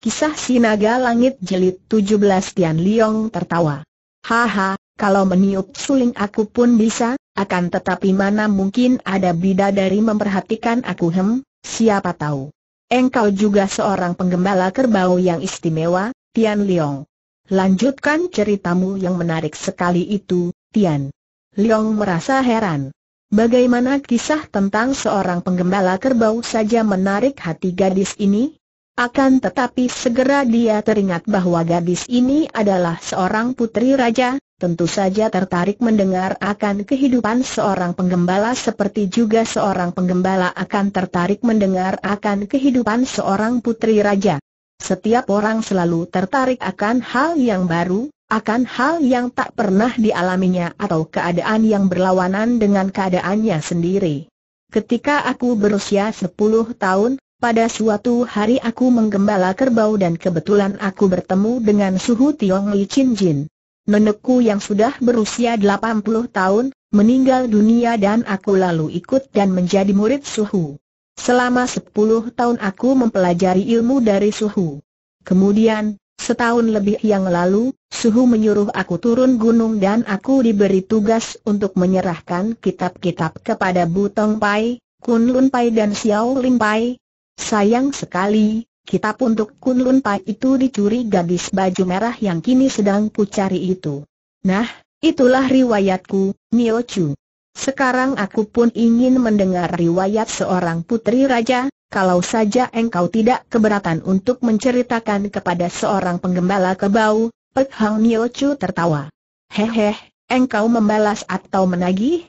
Kisah Sinaga Langit Jelit 17 Tian Liong tertawa. Haha, kalau meniup suling aku pun bisa, akan tetapi mana mungkin ada bidadari memperhatikan aku hem, siapa tahu. Engkau juga seorang penggembala kerbau yang istimewa, Tian Liong. Lanjutkan ceritamu yang menarik sekali itu, Tian. Liong merasa heran. Bagaimana kisah tentang seorang penggembala kerbau saja menarik hati gadis ini? Akan tetapi segera dia teringat bahwa gadis ini adalah seorang putri raja, tentu saja tertarik mendengar akan kehidupan seorang penggembala seperti juga seorang penggembala akan tertarik mendengar akan kehidupan seorang putri raja. Setiap orang selalu tertarik akan hal yang baru, akan hal yang tak pernah dialaminya atau keadaan yang berlawanan dengan keadaannya sendiri. Ketika aku berusia 10 tahun, pada suatu hari aku menggembala kerbau dan kebetulan aku bertemu dengan suhu Tiong Li Chin Jin. Nenekku yang sudah berusia 80 tahun, meninggal dunia dan aku lalu ikut dan menjadi murid suhu. Selama 10 tahun aku mempelajari ilmu dari suhu. Kemudian, setahun lebih yang lalu, suhu menyuruh aku turun gunung dan aku diberi tugas untuk menyerahkan kitab-kitab kepada Butong Pai, Kun Lun Pai dan Xiao Ling Pai, Sayang sekali, kitab untuk Kunlun Pai itu dicuri gadis baju merah yang kini sedang ku cari itu. Nah, itulah riwayatku, Nio Chu. Sekarang aku pun ingin mendengar riwayat seorang putri raja, kalau saja engkau tidak keberatan untuk menceritakan kepada seorang penggembala kebau, Pek Hang Nio Chu tertawa. Hehe, engkau membalas atau menagih?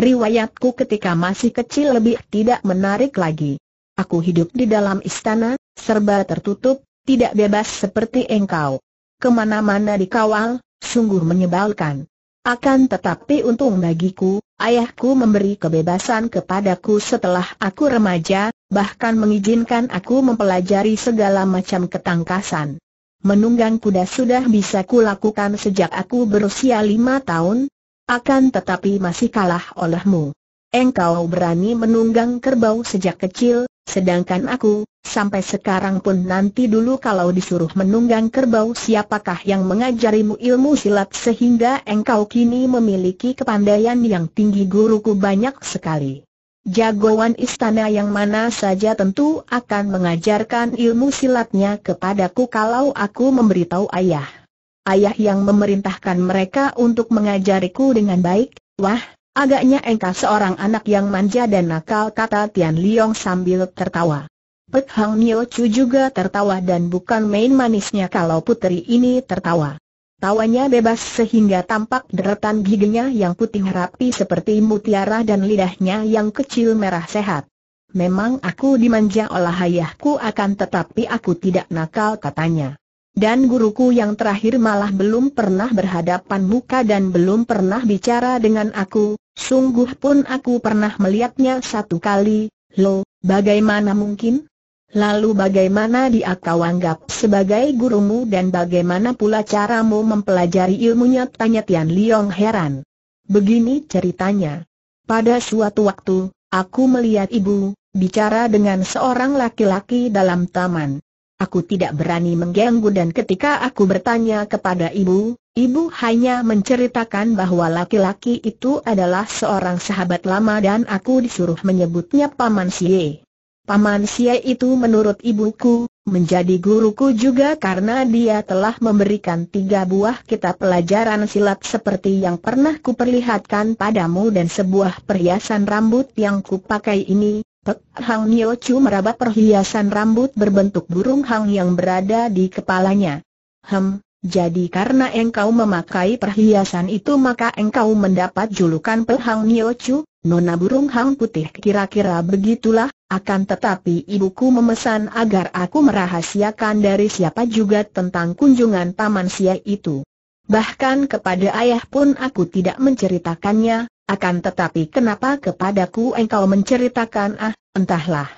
Riwayatku ketika masih kecil lebih tidak menarik lagi. Aku hidup di dalam istana, serba tertutup, tidak bebas seperti engkau. Kemana-mana dikawal, sungguh menyebalkan. Akan tetapi untung bagiku, ayahku memberi kebebasan kepadaku setelah aku remaja, bahkan mengizinkan aku mempelajari segala macam ketangkasan. Menunggang kuda sudah bisa kulakukan sejak aku berusia lima tahun, akan tetapi masih kalah olehmu. Engkau berani menunggang kerbau sejak kecil, Sedangkan aku, sampai sekarang pun nanti dulu kalau disuruh menunggang kerbau siapakah yang mengajarimu ilmu silat sehingga engkau kini memiliki kepandaian yang tinggi guruku banyak sekali. Jagoan istana yang mana saja tentu akan mengajarkan ilmu silatnya kepadaku kalau aku memberitahu ayah. Ayah yang memerintahkan mereka untuk mengajariku dengan baik, wah, Agaknya engkau seorang anak yang manja dan nakal kata Tian Liong sambil tertawa. Pek Hang Nio Chu juga tertawa dan bukan main manisnya kalau putri ini tertawa. Tawanya bebas sehingga tampak deretan giginya yang putih rapi seperti mutiara dan lidahnya yang kecil merah sehat. Memang aku dimanja oleh ayahku akan tetapi aku tidak nakal katanya. Dan guruku yang terakhir malah belum pernah berhadapan muka dan belum pernah bicara dengan aku, sungguh pun aku pernah melihatnya satu kali, lo, bagaimana mungkin? Lalu bagaimana dia kau anggap sebagai gurumu dan bagaimana pula caramu mempelajari ilmunya? Tanya Tian Liong heran. Begini ceritanya. Pada suatu waktu, aku melihat ibu, bicara dengan seorang laki-laki dalam taman. Aku tidak berani mengganggu dan ketika aku bertanya kepada ibu, ibu hanya menceritakan bahwa laki-laki itu adalah seorang sahabat lama dan aku disuruh menyebutnya Paman Sie. Paman Sie itu menurut ibuku, menjadi guruku juga karena dia telah memberikan tiga buah kitab pelajaran silat seperti yang pernah kuperlihatkan padamu dan sebuah perhiasan rambut yang kupakai ini, Pek Hang Nio Chu meraba perhiasan rambut berbentuk burung hang yang berada di kepalanya. Hem, jadi karena engkau memakai perhiasan itu maka engkau mendapat julukan Pek Hang Nio Chu, Nona Burung Hang Putih kira-kira begitulah, akan tetapi ibuku memesan agar aku merahasiakan dari siapa juga tentang kunjungan taman Sia itu. Bahkan kepada ayah pun aku tidak menceritakannya, akan tetapi kenapa kepadaku engkau menceritakan ah, entahlah.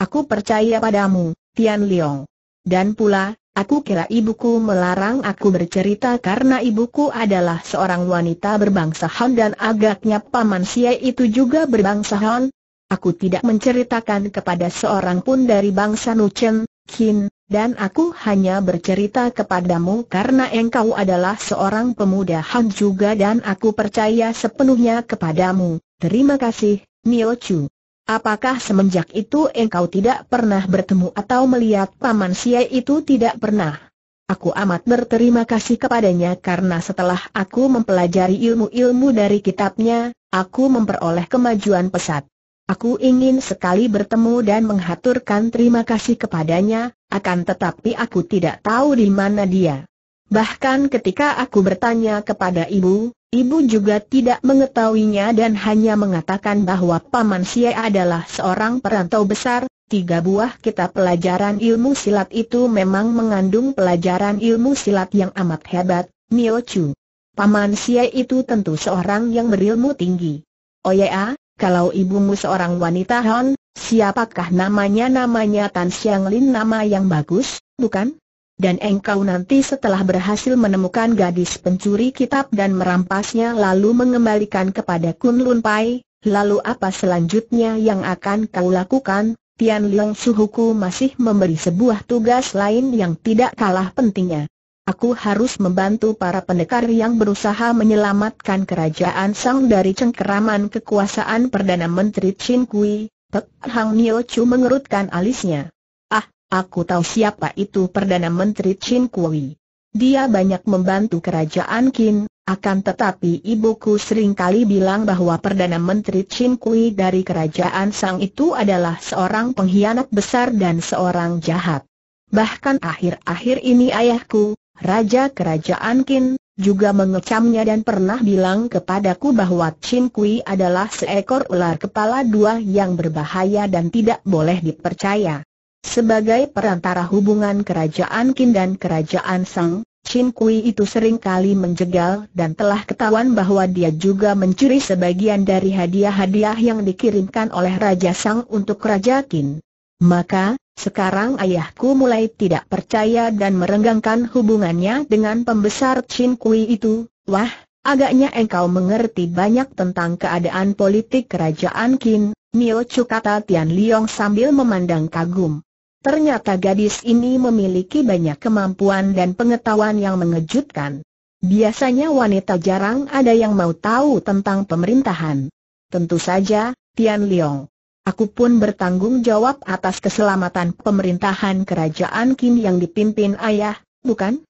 Aku percaya padamu, Tian Liong. Dan pula, aku kira ibuku melarang aku bercerita karena ibuku adalah seorang wanita berbangsa Han dan agaknya paman Xie itu juga berbangsa Han. Aku tidak menceritakan kepada seorang pun dari bangsa Nuchen, Kin, dan aku hanya bercerita kepadamu karena engkau adalah seorang pemuda Han juga dan aku percaya sepenuhnya kepadamu. Terima kasih, Nio Chu. Apakah semenjak itu engkau tidak pernah bertemu atau melihat Paman Sia itu tidak pernah? Aku amat berterima kasih kepadanya karena setelah aku mempelajari ilmu-ilmu dari kitabnya, aku memperoleh kemajuan pesat. Aku ingin sekali bertemu dan menghaturkan terima kasih kepadanya, akan tetapi aku tidak tahu di mana dia. Bahkan ketika aku bertanya kepada ibu, ibu juga tidak mengetahuinya dan hanya mengatakan bahwa Paman Sia adalah seorang perantau besar, Tiga buah kitab pelajaran ilmu silat itu memang mengandung pelajaran ilmu silat yang amat hebat, Nio Chu. Paman Sia itu tentu seorang yang berilmu tinggi. Oh ya, kalau ibumu seorang wanita Han, siapakah namanya namanya Tan Xiang Lin nama yang bagus, bukan? Dan engkau nanti setelah berhasil menemukan gadis pencuri kitab dan merampasnya lalu mengembalikan kepada Kun Lun Pai, lalu apa selanjutnya yang akan kau lakukan? Tian Liang Suhuku masih memberi sebuah tugas lain yang tidak kalah pentingnya. Aku harus membantu para pendekar yang berusaha menyelamatkan kerajaan Sang dari cengkeraman kekuasaan Perdana Menteri Chin Kui, Pek Hang Nio Chu mengerutkan alisnya. Ah, aku tahu siapa itu Perdana Menteri Chin Kui. Dia banyak membantu kerajaan Qin, akan tetapi ibuku seringkali bilang bahwa Perdana Menteri Chin Kui dari kerajaan Sang itu adalah seorang pengkhianat besar dan seorang jahat. Bahkan akhir-akhir ini ayahku, Raja Kerajaan Qin, juga mengecamnya dan pernah bilang kepadaku bahwa Chin Kui adalah seekor ular kepala dua yang berbahaya dan tidak boleh dipercaya. Sebagai perantara hubungan kerajaan Qin dan kerajaan Sang, Chin Kui itu kali menjegal dan telah ketahuan bahwa dia juga mencuri sebagian dari hadiah-hadiah yang dikirimkan oleh Raja Sang untuk Raja Qin. Maka, sekarang ayahku mulai tidak percaya dan merenggangkan hubungannya dengan pembesar Chin Kui itu, wah, agaknya engkau mengerti banyak tentang keadaan politik kerajaan Qin, Nio Chu kata Tian Liong sambil memandang kagum. Ternyata gadis ini memiliki banyak kemampuan dan pengetahuan yang mengejutkan. Biasanya wanita jarang ada yang mau tahu tentang pemerintahan. Tentu saja, Tian Liong Aku pun bertanggung jawab atas keselamatan pemerintahan kerajaan Kim yang dipimpin ayah, bukan?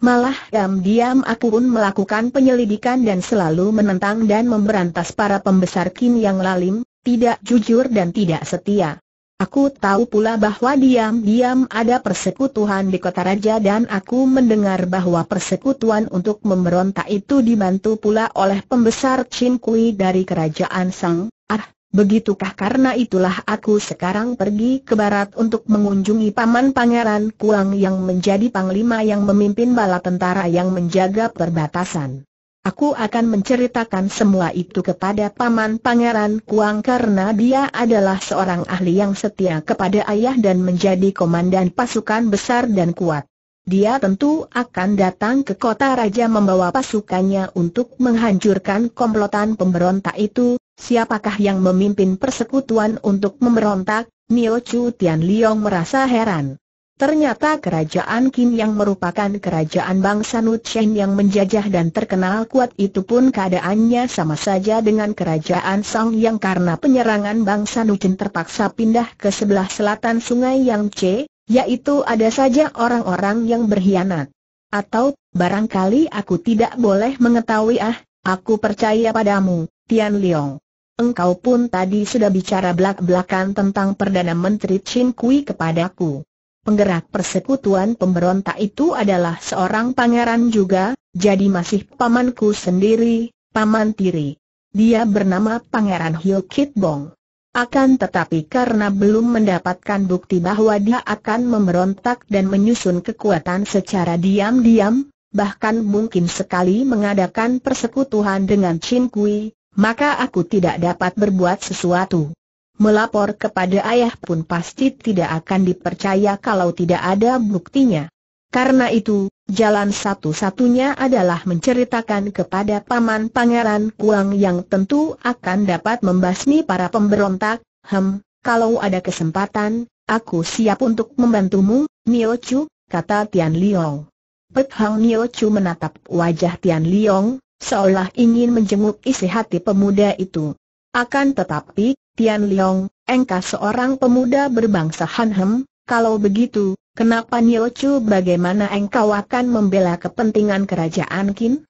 Malah diam-diam aku pun melakukan penyelidikan dan selalu menentang dan memberantas para pembesar Kim yang lalim, tidak jujur dan tidak setia. Aku tahu pula bahwa diam-diam ada persekutuan di kota raja dan aku mendengar bahwa persekutuan untuk memberontak itu dibantu pula oleh pembesar Chin Kui dari kerajaan Sang. Ah, Begitukah karena itulah aku sekarang pergi ke barat untuk mengunjungi Paman Pangeran Kuang yang menjadi panglima yang memimpin bala tentara yang menjaga perbatasan. Aku akan menceritakan semua itu kepada Paman Pangeran Kuang karena dia adalah seorang ahli yang setia kepada ayah dan menjadi komandan pasukan besar dan kuat. Dia tentu akan datang ke kota raja membawa pasukannya untuk menghancurkan komplotan pemberontak itu, siapakah yang memimpin persekutuan untuk memberontak, Nio Chu Tian Liong merasa heran. Ternyata kerajaan Qin yang merupakan kerajaan bangsa Nu yang menjajah dan terkenal kuat itu pun keadaannya sama saja dengan kerajaan Song yang karena penyerangan bangsa Nu terpaksa pindah ke sebelah selatan sungai Yang C, yaitu ada saja orang-orang yang berkhianat. Atau, barangkali aku tidak boleh mengetahui ah, aku percaya padamu, Tian Liong engkau pun tadi sudah bicara belak-belakan tentang Perdana Menteri Chin Kui kepadaku. Penggerak persekutuan pemberontak itu adalah seorang pangeran juga, jadi masih pamanku sendiri, paman tiri. Dia bernama Pangeran Hyo Kit Bong. Akan tetapi karena belum mendapatkan bukti bahwa dia akan memberontak dan menyusun kekuatan secara diam-diam, bahkan mungkin sekali mengadakan persekutuan dengan Chin Kui, maka aku tidak dapat berbuat sesuatu. Melapor kepada ayah pun pasti tidak akan dipercaya kalau tidak ada buktinya. Karena itu, jalan satu-satunya adalah menceritakan kepada Paman Pangeran Kuang yang tentu akan dapat membasmi para pemberontak, hem, kalau ada kesempatan, aku siap untuk membantumu, Nio Chu, kata Tian Liong. Pek Hang Nio Chu menatap wajah Tian Liong, seolah ingin menjenguk isi hati pemuda itu. Akan tetapi, Tian Liang, engkau seorang pemuda berbangsa Hanhem. kalau begitu, kenapa Nio Chu bagaimana engkau akan membela kepentingan kerajaan Qin?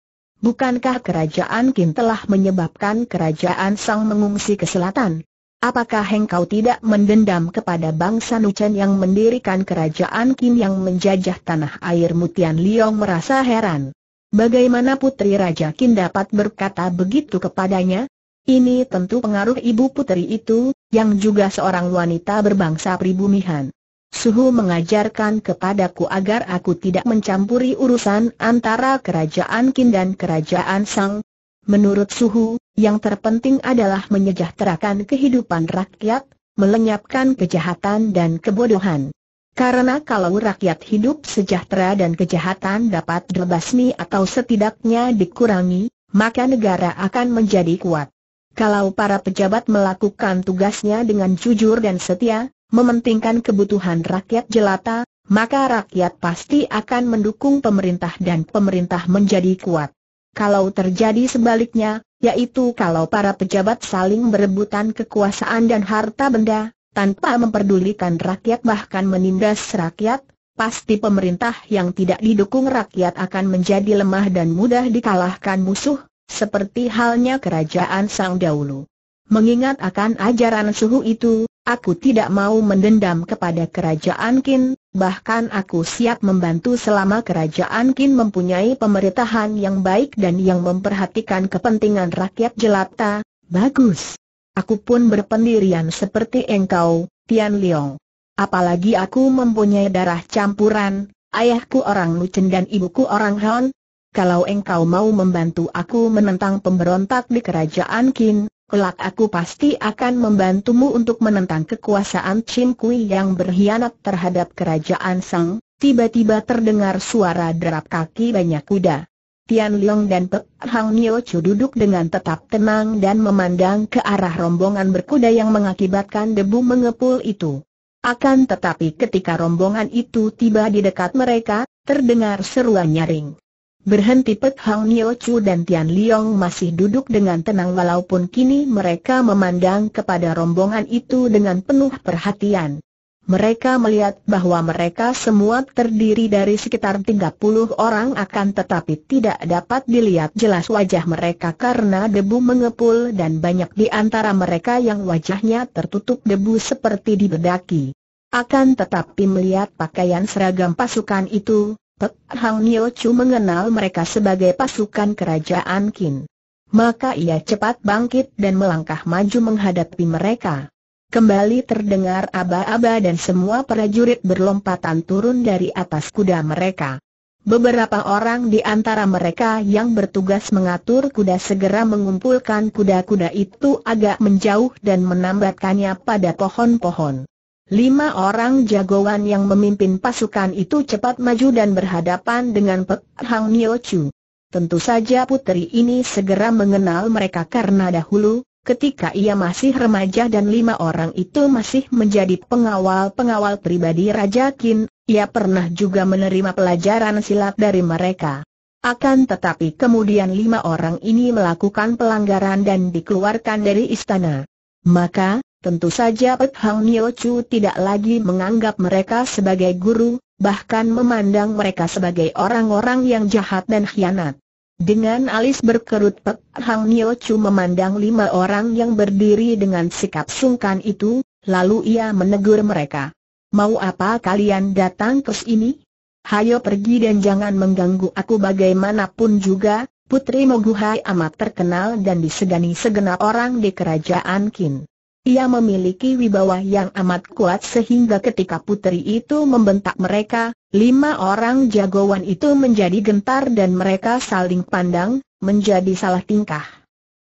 Bukankah kerajaan Qin telah menyebabkan kerajaan Sang mengungsi ke selatan? Apakah engkau tidak mendendam kepada bangsa Nuchen yang mendirikan kerajaan Qin yang menjajah tanah air Mutian Liong merasa heran. Bagaimana putri Raja Kin dapat berkata begitu kepadanya? Ini tentu pengaruh ibu putri itu, yang juga seorang wanita berbangsa pribumihan. Suhu mengajarkan kepadaku agar aku tidak mencampuri urusan antara kerajaan Kin dan kerajaan Sang. Menurut Suhu, yang terpenting adalah menyejahterakan kehidupan rakyat, melenyapkan kejahatan dan kebodohan. Karena kalau rakyat hidup sejahtera dan kejahatan dapat dibasmi atau setidaknya dikurangi, maka negara akan menjadi kuat. Kalau para pejabat melakukan tugasnya dengan jujur dan setia, mementingkan kebutuhan rakyat jelata, maka rakyat pasti akan mendukung pemerintah dan pemerintah menjadi kuat. Kalau terjadi sebaliknya, yaitu kalau para pejabat saling berebutan kekuasaan dan harta benda, tanpa memperdulikan rakyat bahkan menindas rakyat, pasti pemerintah yang tidak didukung rakyat akan menjadi lemah dan mudah dikalahkan musuh, seperti halnya kerajaan Sang Dahulu. Mengingat akan ajaran suhu itu, aku tidak mau mendendam kepada kerajaan Qin, bahkan aku siap membantu selama kerajaan Qin mempunyai pemerintahan yang baik dan yang memperhatikan kepentingan rakyat jelata, bagus. Aku pun berpendirian seperti engkau, Tian Liong. Apalagi aku mempunyai darah campuran, ayahku orang Lucen dan ibuku orang Han. Kalau engkau mau membantu aku menentang pemberontak di kerajaan Qin, kelak aku pasti akan membantumu untuk menentang kekuasaan Qin Kui yang berkhianat terhadap kerajaan Sang. Tiba-tiba terdengar suara derap kaki banyak kuda. Tian Leong dan Pek Hang Nio Chu duduk dengan tetap tenang dan memandang ke arah rombongan berkuda yang mengakibatkan debu mengepul itu. Akan tetapi ketika rombongan itu tiba di dekat mereka, terdengar seruan nyaring. Berhenti Pek Hang Nio Chu dan Tian Leong masih duduk dengan tenang walaupun kini mereka memandang kepada rombongan itu dengan penuh perhatian mereka melihat bahwa mereka semua terdiri dari sekitar 30 orang akan tetapi tidak dapat dilihat jelas wajah mereka karena debu mengepul dan banyak di antara mereka yang wajahnya tertutup debu seperti dibedaki. Akan tetapi melihat pakaian seragam pasukan itu, Pek Hang Nio Chu mengenal mereka sebagai pasukan kerajaan Qin. Maka ia cepat bangkit dan melangkah maju menghadapi mereka. Kembali terdengar aba-aba dan semua prajurit berlompatan turun dari atas kuda mereka. Beberapa orang di antara mereka yang bertugas mengatur kuda segera mengumpulkan kuda-kuda itu agak menjauh dan menambatkannya pada pohon-pohon. Lima orang jagoan yang memimpin pasukan itu cepat maju dan berhadapan dengan Pek Hang Nyo Chu. Tentu saja putri ini segera mengenal mereka karena dahulu, Ketika ia masih remaja dan lima orang itu masih menjadi pengawal-pengawal pribadi Raja Qin, ia pernah juga menerima pelajaran silat dari mereka. Akan tetapi kemudian lima orang ini melakukan pelanggaran dan dikeluarkan dari istana. Maka, tentu saja Pek Hang Nyo Chu tidak lagi menganggap mereka sebagai guru, bahkan memandang mereka sebagai orang-orang yang jahat dan khianat. Dengan alis berkerut Pek Hang Nio Chu memandang lima orang yang berdiri dengan sikap sungkan itu, lalu ia menegur mereka. Mau apa kalian datang ke sini? Hayo pergi dan jangan mengganggu aku bagaimanapun juga, Putri Moguhai amat terkenal dan disegani segenap orang di kerajaan Qin. Ia memiliki wibawa yang amat kuat sehingga ketika putri itu membentak mereka, lima orang jagoan itu menjadi gentar dan mereka saling pandang, menjadi salah tingkah.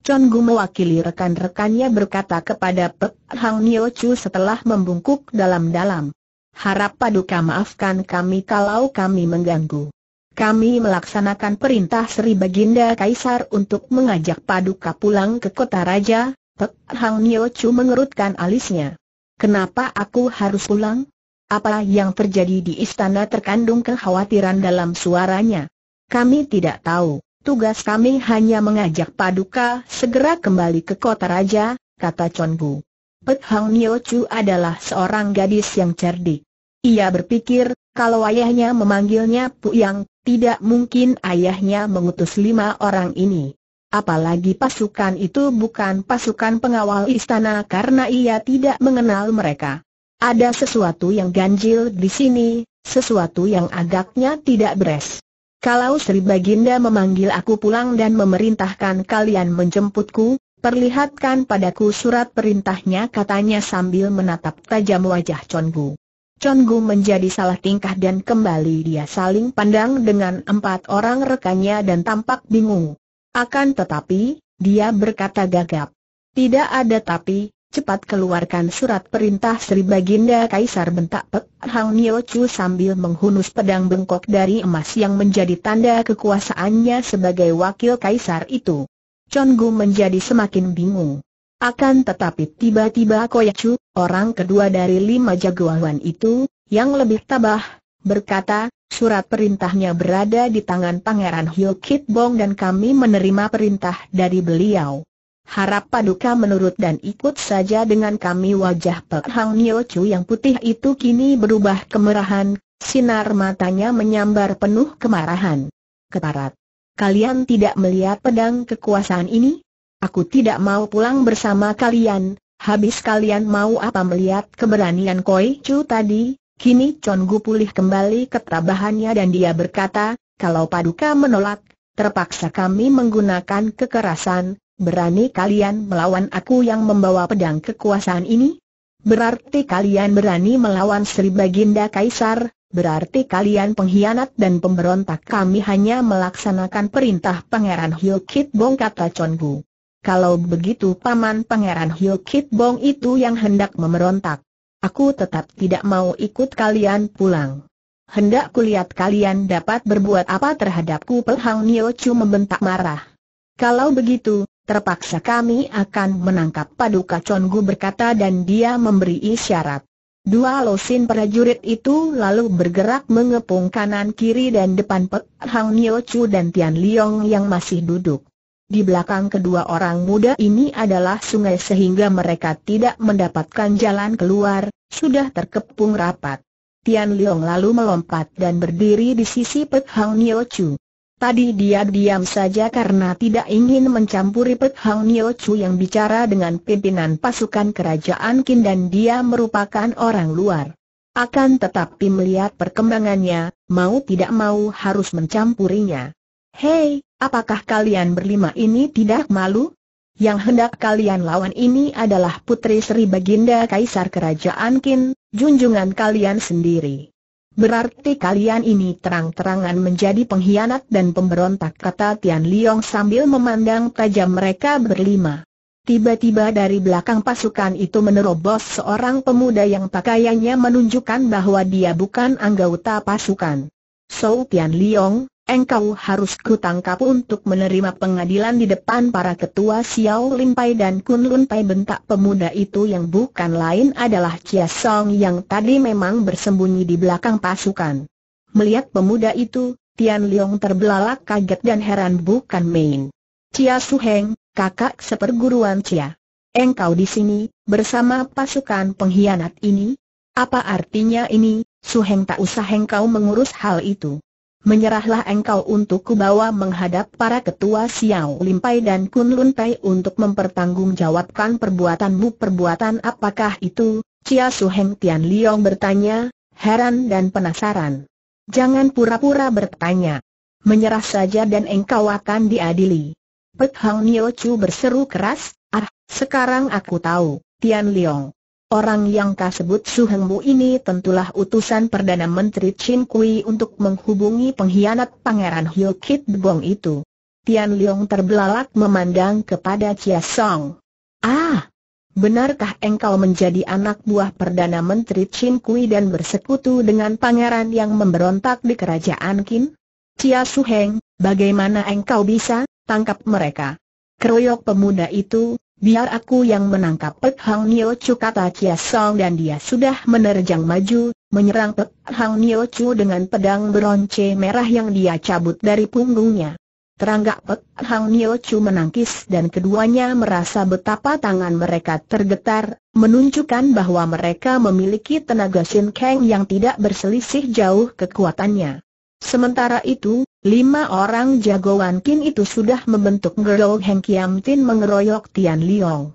Chon Gu mewakili rekan-rekannya berkata kepada Pek Hang Nio setelah membungkuk dalam-dalam. Harap paduka maafkan kami kalau kami mengganggu. Kami melaksanakan perintah Sri Baginda Kaisar untuk mengajak paduka pulang ke kota raja, Pek Hang Nio Chu mengerutkan alisnya. Kenapa aku harus pulang? Apa yang terjadi di istana terkandung kekhawatiran dalam suaranya. Kami tidak tahu, tugas kami hanya mengajak Paduka segera kembali ke kota raja, kata Chon Gu. Pek Hang Nio Chu adalah seorang gadis yang cerdik. Ia berpikir, kalau ayahnya memanggilnya Pu Yang, tidak mungkin ayahnya mengutus lima orang ini. Apalagi pasukan itu bukan pasukan pengawal istana karena ia tidak mengenal mereka. Ada sesuatu yang ganjil di sini, sesuatu yang agaknya tidak beres. Kalau Sri Baginda memanggil aku pulang dan memerintahkan kalian menjemputku, perlihatkan padaku surat perintahnya katanya sambil menatap tajam wajah Chongu. Chongu menjadi salah tingkah dan kembali dia saling pandang dengan empat orang rekannya dan tampak bingung. Akan tetapi, dia berkata gagap. Tidak ada tapi, cepat keluarkan surat perintah Sri Baginda Kaisar bentak Pek Hao Nio Chu sambil menghunus pedang bengkok dari emas yang menjadi tanda kekuasaannya sebagai wakil kaisar itu. Chon Gu menjadi semakin bingung. Akan tetapi tiba-tiba Koyacu, orang kedua dari lima jagoan itu, yang lebih tabah, berkata, surat perintahnya berada di tangan Pangeran Hyo Kit Bong dan kami menerima perintah dari beliau. Harap paduka menurut dan ikut saja dengan kami wajah Pek Hang Nyo Chu yang putih itu kini berubah kemerahan, sinar matanya menyambar penuh kemarahan. Ketarat. Kalian tidak melihat pedang kekuasaan ini? Aku tidak mau pulang bersama kalian, habis kalian mau apa melihat keberanian Koi Chu tadi? Kini Chon Gu pulih kembali ketabahannya dan dia berkata, kalau paduka menolak, terpaksa kami menggunakan kekerasan, berani kalian melawan aku yang membawa pedang kekuasaan ini? Berarti kalian berani melawan Sri Baginda Kaisar, berarti kalian pengkhianat dan pemberontak kami hanya melaksanakan perintah Pangeran Hyo Kit Bong kata Chon Gu. Kalau begitu paman Pangeran Hyo Kit Bong itu yang hendak memberontak. Aku tetap tidak mau ikut kalian pulang. Hendak kulihat kalian dapat berbuat apa terhadapku Pelhang Chu membentak marah. Kalau begitu, terpaksa kami akan menangkap Paduka Congu berkata dan dia memberi isyarat. Dua losin prajurit itu lalu bergerak mengepung kanan kiri dan depan Pek Nio Chu dan Tian Liong yang masih duduk. Di belakang kedua orang muda ini adalah sungai sehingga mereka tidak mendapatkan jalan keluar, sudah terkepung rapat. Tian Liang lalu melompat dan berdiri di sisi Pek Hang Nio Chu. Tadi dia diam saja karena tidak ingin mencampuri Pek Hang Nio Chu yang bicara dengan pimpinan pasukan kerajaan Qin dan dia merupakan orang luar. Akan tetapi melihat perkembangannya, mau tidak mau harus mencampurinya. Hei, Apakah kalian berlima ini tidak malu? Yang hendak kalian lawan ini adalah putri Sri Baginda Kaisar Kerajaan Qin, junjungan kalian sendiri. Berarti kalian ini terang-terangan menjadi pengkhianat dan pemberontak kata Tian Liong sambil memandang tajam mereka berlima. Tiba-tiba dari belakang pasukan itu menerobos seorang pemuda yang pakaiannya menunjukkan bahwa dia bukan anggota pasukan. So Tian Liong, engkau harus kutangkap untuk menerima pengadilan di depan para ketua Xiao Limpai dan Kun Lunpai bentak pemuda itu yang bukan lain adalah Chia Song yang tadi memang bersembunyi di belakang pasukan. Melihat pemuda itu, Tian Leong terbelalak kaget dan heran bukan main. Chia Su Heng, kakak seperguruan Chia. Engkau di sini, bersama pasukan pengkhianat ini? Apa artinya ini, Su Heng tak usah engkau mengurus hal itu menyerahlah engkau untuk kubawa menghadap para ketua Xiao Limpai dan Kun Lun Pai untuk mempertanggungjawabkan perbuatanmu. Perbuatan apakah itu? Cia Su Heng Tian Liong bertanya, heran dan penasaran. Jangan pura-pura bertanya. Menyerah saja dan engkau akan diadili. Pek Hang Nio Chu berseru keras, ah, sekarang aku tahu, Tian Liong. Orang yang kasebut Su Hengmu ini tentulah utusan Perdana Menteri Chin Kui untuk menghubungi pengkhianat Pangeran Hyo Kit Bong itu. Tian Leong terbelalak memandang kepada Chia Song. Ah, benarkah engkau menjadi anak buah Perdana Menteri Chin Kui dan bersekutu dengan pangeran yang memberontak di kerajaan Qin? Chia Su Heng, bagaimana engkau bisa tangkap mereka? Keroyok pemuda itu, Biar aku yang menangkap Pek Hang Nio Chu kata Chia Song dan dia sudah menerjang maju, menyerang Pek Hang Nio Chu dengan pedang beronce merah yang dia cabut dari punggungnya. teranggak Pek Hang Nio Chu menangkis dan keduanya merasa betapa tangan mereka tergetar, menunjukkan bahwa mereka memiliki tenaga Shin Kang yang tidak berselisih jauh kekuatannya. Sementara itu, lima orang jagoan Kin itu sudah membentuk Gerou Heng Kiam Tin mengeroyok Tian Liong.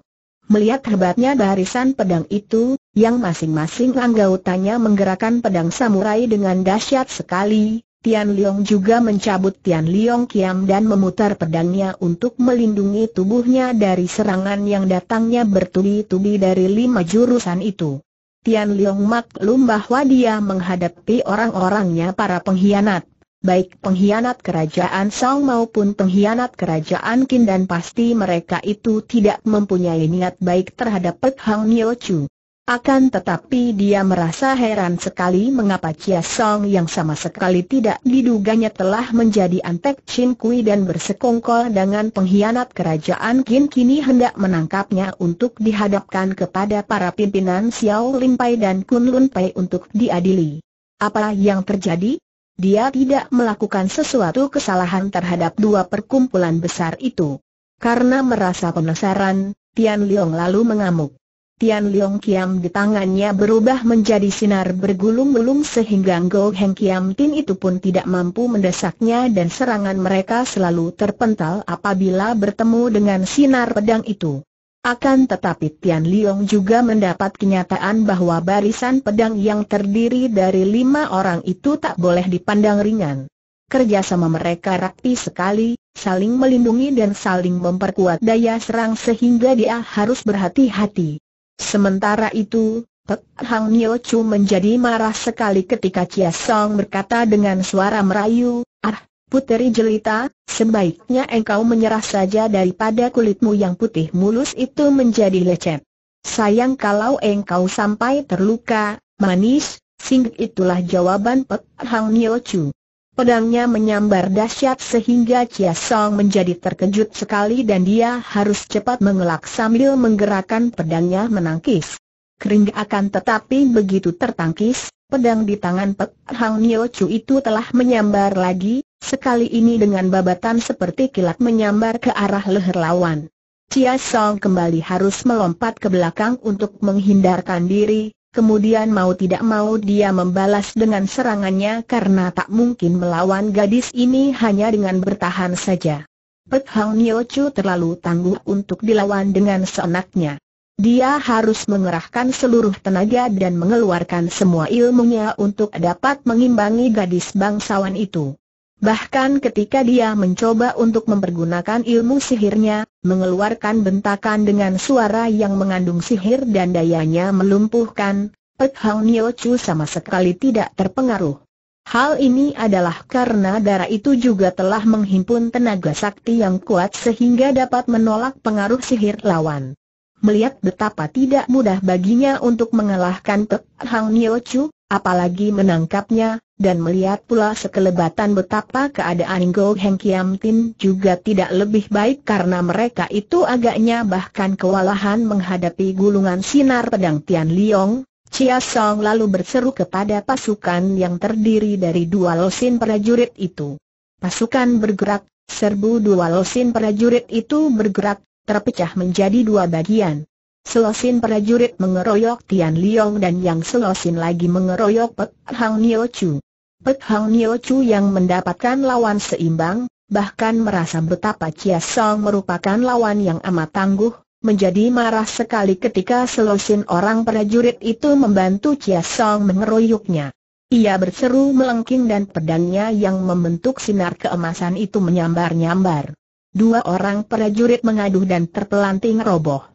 Melihat hebatnya barisan pedang itu, yang masing-masing anggotanya menggerakkan pedang samurai dengan dahsyat sekali, Tian Liong juga mencabut Tian Liong Kiam dan memutar pedangnya untuk melindungi tubuhnya dari serangan yang datangnya bertubi-tubi dari lima jurusan itu. Tian Liang maklum bahwa dia menghadapi orang-orangnya para pengkhianat. Baik pengkhianat kerajaan Song maupun pengkhianat kerajaan Qin dan pasti mereka itu tidak mempunyai niat baik terhadap Pek Hang Nio Chu. Akan tetapi dia merasa heran sekali mengapa Chia Song yang sama sekali tidak diduganya telah menjadi antek Chin Kui dan bersekongkol dengan pengkhianat kerajaan Qin kini hendak menangkapnya untuk dihadapkan kepada para pimpinan Xiao Lin Pai dan Kun Lun Pai untuk diadili. Apa yang terjadi? dia tidak melakukan sesuatu kesalahan terhadap dua perkumpulan besar itu. Karena merasa penasaran, Tian Liang lalu mengamuk. Tian Liong Kiam di tangannya berubah menjadi sinar bergulung-gulung sehingga Go Heng Kiam Tin itu pun tidak mampu mendesaknya dan serangan mereka selalu terpental apabila bertemu dengan sinar pedang itu. Akan tetapi Tian Liong juga mendapat kenyataan bahwa barisan pedang yang terdiri dari lima orang itu tak boleh dipandang ringan. Kerjasama mereka rapi sekali, saling melindungi dan saling memperkuat daya serang sehingga dia harus berhati-hati. Sementara itu, Pek Hang Nyo Chu menjadi marah sekali ketika Chia Song berkata dengan suara merayu, Ah, Puteri Jelita, sebaiknya engkau menyerah saja daripada kulitmu yang putih mulus itu menjadi lecet. Sayang kalau engkau sampai terluka, manis, sing itulah jawaban Pek Hang Nyo Chu. Pedangnya menyambar dahsyat sehingga Chia Song menjadi terkejut sekali dan dia harus cepat mengelak sambil menggerakkan pedangnya menangkis. Kering akan tetapi begitu tertangkis, pedang di tangan Pek Hang Nio Chu itu telah menyambar lagi, sekali ini dengan babatan seperti kilat menyambar ke arah leher lawan. Chia Song kembali harus melompat ke belakang untuk menghindarkan diri, Kemudian mau tidak mau dia membalas dengan serangannya karena tak mungkin melawan gadis ini hanya dengan bertahan saja. Pek Hang Nio Chu terlalu tangguh untuk dilawan dengan seenaknya. Dia harus mengerahkan seluruh tenaga dan mengeluarkan semua ilmunya untuk dapat mengimbangi gadis bangsawan itu. Bahkan ketika dia mencoba untuk mempergunakan ilmu sihirnya, mengeluarkan bentakan dengan suara yang mengandung sihir dan dayanya melumpuhkan, Pek Hang Nyo Chu sama sekali tidak terpengaruh. Hal ini adalah karena darah itu juga telah menghimpun tenaga sakti yang kuat sehingga dapat menolak pengaruh sihir lawan. Melihat betapa tidak mudah baginya untuk mengalahkan Pek Hang Nyo Chu, apalagi menangkapnya, dan melihat pula sekelebatan betapa keadaan Go Heng Kiam Tin juga tidak lebih baik karena mereka itu agaknya bahkan kewalahan menghadapi gulungan sinar pedang Tian Liong. Chia Song lalu berseru kepada pasukan yang terdiri dari dua losin prajurit itu. Pasukan bergerak, serbu dua losin prajurit itu bergerak, terpecah menjadi dua bagian. Selosin prajurit mengeroyok Tian Liong dan yang selosin lagi mengeroyok Pek Hang Nio Chu. Pek Hang Nio Chu yang mendapatkan lawan seimbang, bahkan merasa betapa Chia Song merupakan lawan yang amat tangguh, menjadi marah sekali ketika selosin orang prajurit itu membantu Chia Song mengeroyoknya. Ia berseru melengking dan pedangnya yang membentuk sinar keemasan itu menyambar-nyambar. Dua orang prajurit mengaduh dan terpelanting roboh.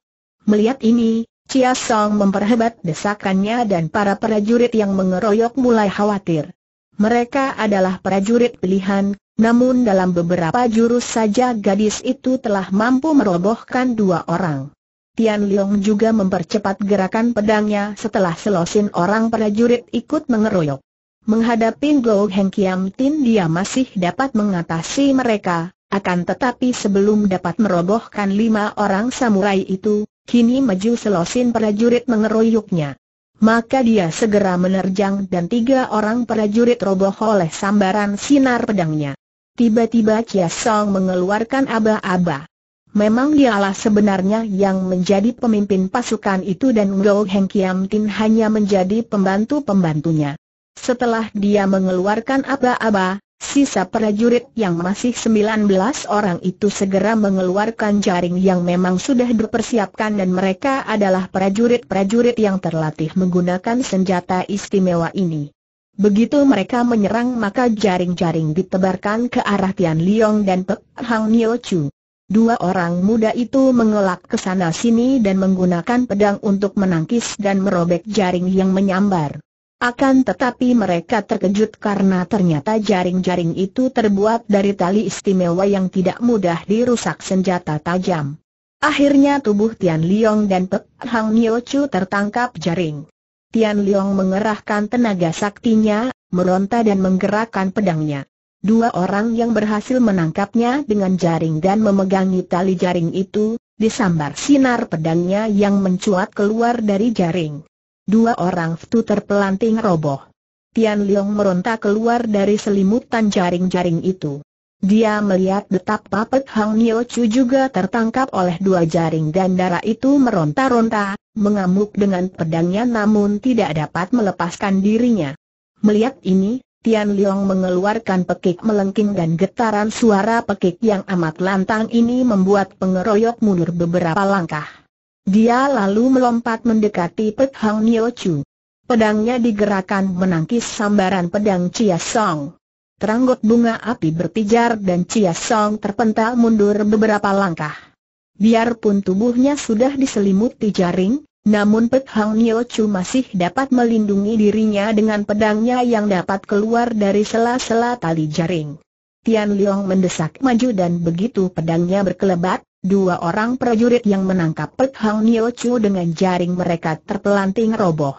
Melihat ini, Chia Song memperhebat desakannya dan para prajurit yang mengeroyok mulai khawatir. Mereka adalah prajurit pilihan, namun dalam beberapa jurus saja gadis itu telah mampu merobohkan dua orang. Tian Leong juga mempercepat gerakan pedangnya setelah selosin orang prajurit ikut mengeroyok. Menghadapi Go Heng Kiam Tin dia masih dapat mengatasi mereka, akan tetapi sebelum dapat merobohkan lima orang samurai itu, kini maju selosin prajurit mengeroyoknya maka dia segera menerjang dan tiga orang prajurit roboh oleh sambaran sinar pedangnya. Tiba-tiba Chia Song mengeluarkan aba-aba. Memang dialah sebenarnya yang menjadi pemimpin pasukan itu dan Ngo Heng Kiam Tin hanya menjadi pembantu-pembantunya. Setelah dia mengeluarkan aba-aba, Sisa prajurit yang masih 19 orang itu segera mengeluarkan jaring yang memang sudah dipersiapkan dan mereka adalah prajurit-prajurit yang terlatih menggunakan senjata istimewa ini. Begitu mereka menyerang maka jaring-jaring ditebarkan ke arah Tian Liong dan Pek Hang Nio Chu. Dua orang muda itu mengelak ke sana sini dan menggunakan pedang untuk menangkis dan merobek jaring yang menyambar. Akan tetapi mereka terkejut karena ternyata jaring-jaring itu terbuat dari tali istimewa yang tidak mudah dirusak senjata tajam. Akhirnya tubuh Tian Liong dan Pek Hang Chu tertangkap jaring. Tian Liong mengerahkan tenaga saktinya, meronta dan menggerakkan pedangnya. Dua orang yang berhasil menangkapnya dengan jaring dan memegangi tali jaring itu, disambar sinar pedangnya yang mencuat keluar dari jaring. Dua orang itu terpelanting roboh. Tian Liong meronta keluar dari selimutan jaring-jaring itu. Dia melihat detak papet Hang Nio Chu juga tertangkap oleh dua jaring dan darah itu meronta-ronta, mengamuk dengan pedangnya namun tidak dapat melepaskan dirinya. Melihat ini, Tian Liong mengeluarkan pekik melengking dan getaran suara pekik yang amat lantang ini membuat pengeroyok mundur beberapa langkah. Dia lalu melompat mendekati Pek Hang Nio Chu. Pedangnya digerakkan menangkis sambaran pedang Chia Song. Teranggot bunga api berpijar dan Chia Song terpental mundur beberapa langkah. Biarpun tubuhnya sudah diselimuti jaring, namun Pek Hang Nio Chu masih dapat melindungi dirinya dengan pedangnya yang dapat keluar dari sela-sela tali jaring. Tian Liang mendesak maju dan begitu pedangnya berkelebat, Dua orang prajurit yang menangkap Pek Hang Nio Chu dengan jaring mereka terpelanting roboh.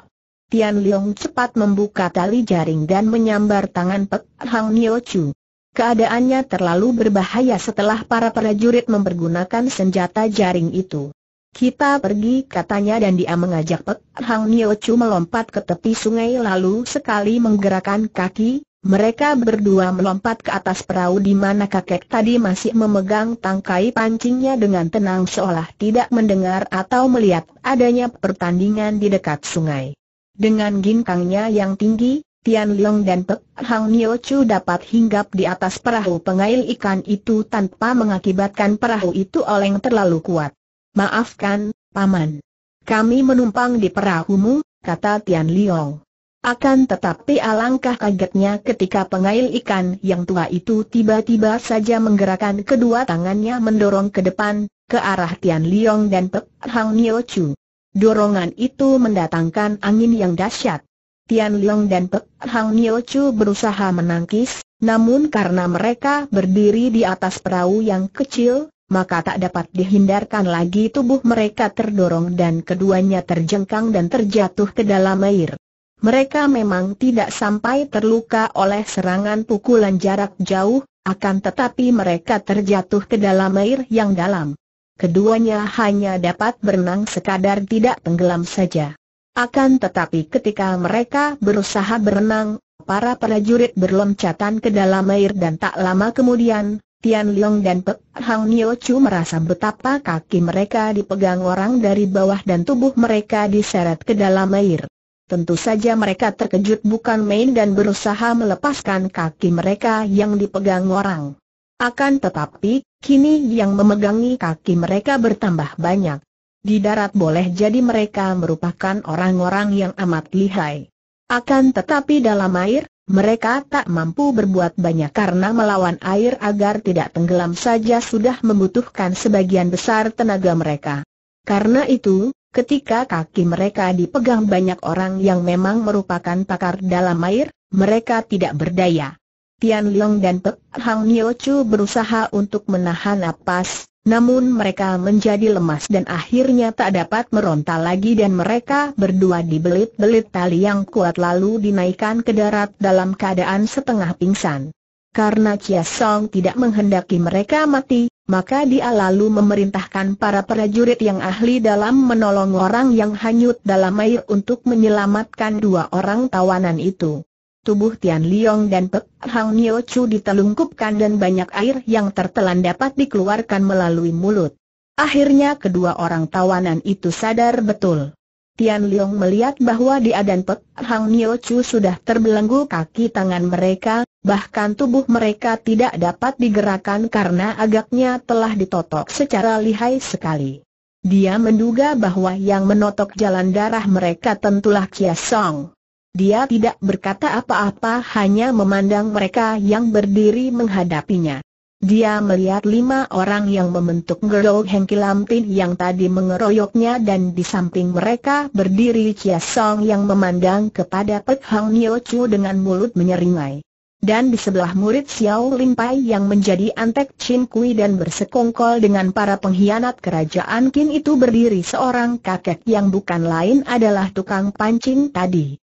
Tian Leong cepat membuka tali jaring dan menyambar tangan Pek Hang Nio Chu. Keadaannya terlalu berbahaya setelah para prajurit mempergunakan senjata jaring itu. Kita pergi katanya dan dia mengajak Pek Hang Nio Chu melompat ke tepi sungai lalu sekali menggerakkan kaki, mereka berdua melompat ke atas perahu di mana kakek tadi masih memegang tangkai pancingnya dengan tenang seolah tidak mendengar atau melihat adanya pertandingan di dekat sungai. Dengan ginkangnya yang tinggi, Tian Long dan Pek Hang Nio Chu dapat hinggap di atas perahu pengail ikan itu tanpa mengakibatkan perahu itu oleng terlalu kuat. Maafkan, Paman. Kami menumpang di perahumu, kata Tian Liang. Akan tetapi alangkah kagetnya ketika pengail ikan yang tua itu tiba-tiba saja menggerakkan kedua tangannya mendorong ke depan, ke arah Tian Liong dan Pek Hang Nio Chu. Dorongan itu mendatangkan angin yang dahsyat. Tian Liong dan Pek Hang Nio Chu berusaha menangkis, namun karena mereka berdiri di atas perahu yang kecil, maka tak dapat dihindarkan lagi tubuh mereka terdorong dan keduanya terjengkang dan terjatuh ke dalam air. Mereka memang tidak sampai terluka oleh serangan pukulan jarak jauh, akan tetapi mereka terjatuh ke dalam air yang dalam. Keduanya hanya dapat berenang sekadar tidak tenggelam saja. Akan tetapi ketika mereka berusaha berenang, para prajurit berloncatan ke dalam air dan tak lama kemudian, Tian Leong dan Pek Hang Nio Chu merasa betapa kaki mereka dipegang orang dari bawah dan tubuh mereka diseret ke dalam air. Tentu saja mereka terkejut bukan main dan berusaha melepaskan kaki mereka yang dipegang orang. Akan tetapi, kini yang memegangi kaki mereka bertambah banyak. Di darat boleh jadi mereka merupakan orang-orang yang amat lihai. Akan tetapi dalam air, mereka tak mampu berbuat banyak karena melawan air agar tidak tenggelam saja sudah membutuhkan sebagian besar tenaga mereka. Karena itu, Ketika kaki mereka dipegang banyak orang yang memang merupakan pakar dalam air, mereka tidak berdaya. Tian Leong dan Pek Hang Nio Chu berusaha untuk menahan napas, namun mereka menjadi lemas dan akhirnya tak dapat meronta lagi dan mereka berdua dibelit-belit tali yang kuat lalu dinaikkan ke darat dalam keadaan setengah pingsan. Karena Chia Song tidak menghendaki mereka mati, maka dia lalu memerintahkan para prajurit yang ahli dalam menolong orang yang hanyut dalam air untuk menyelamatkan dua orang tawanan itu. Tubuh Tian Liong dan Pek Hang Nio Chu ditelungkupkan dan banyak air yang tertelan dapat dikeluarkan melalui mulut. Akhirnya kedua orang tawanan itu sadar betul. Tian Liang melihat bahwa dia dan Pek Hang Nio Chu sudah terbelenggu kaki tangan mereka, bahkan tubuh mereka tidak dapat digerakkan karena agaknya telah ditotok secara lihai sekali. Dia menduga bahwa yang menotok jalan darah mereka tentulah Kia Song. Dia tidak berkata apa-apa hanya memandang mereka yang berdiri menghadapinya. Dia melihat lima orang yang membentuk gerog Hengki yang tadi mengeroyoknya dan di samping mereka berdiri Chia Song yang memandang kepada Pek Hang Nio Chu dengan mulut menyeringai. Dan di sebelah murid Xiao Lin Pai yang menjadi antek Chin Kui dan bersekongkol dengan para pengkhianat kerajaan Qin itu berdiri seorang kakek yang bukan lain adalah tukang pancing tadi.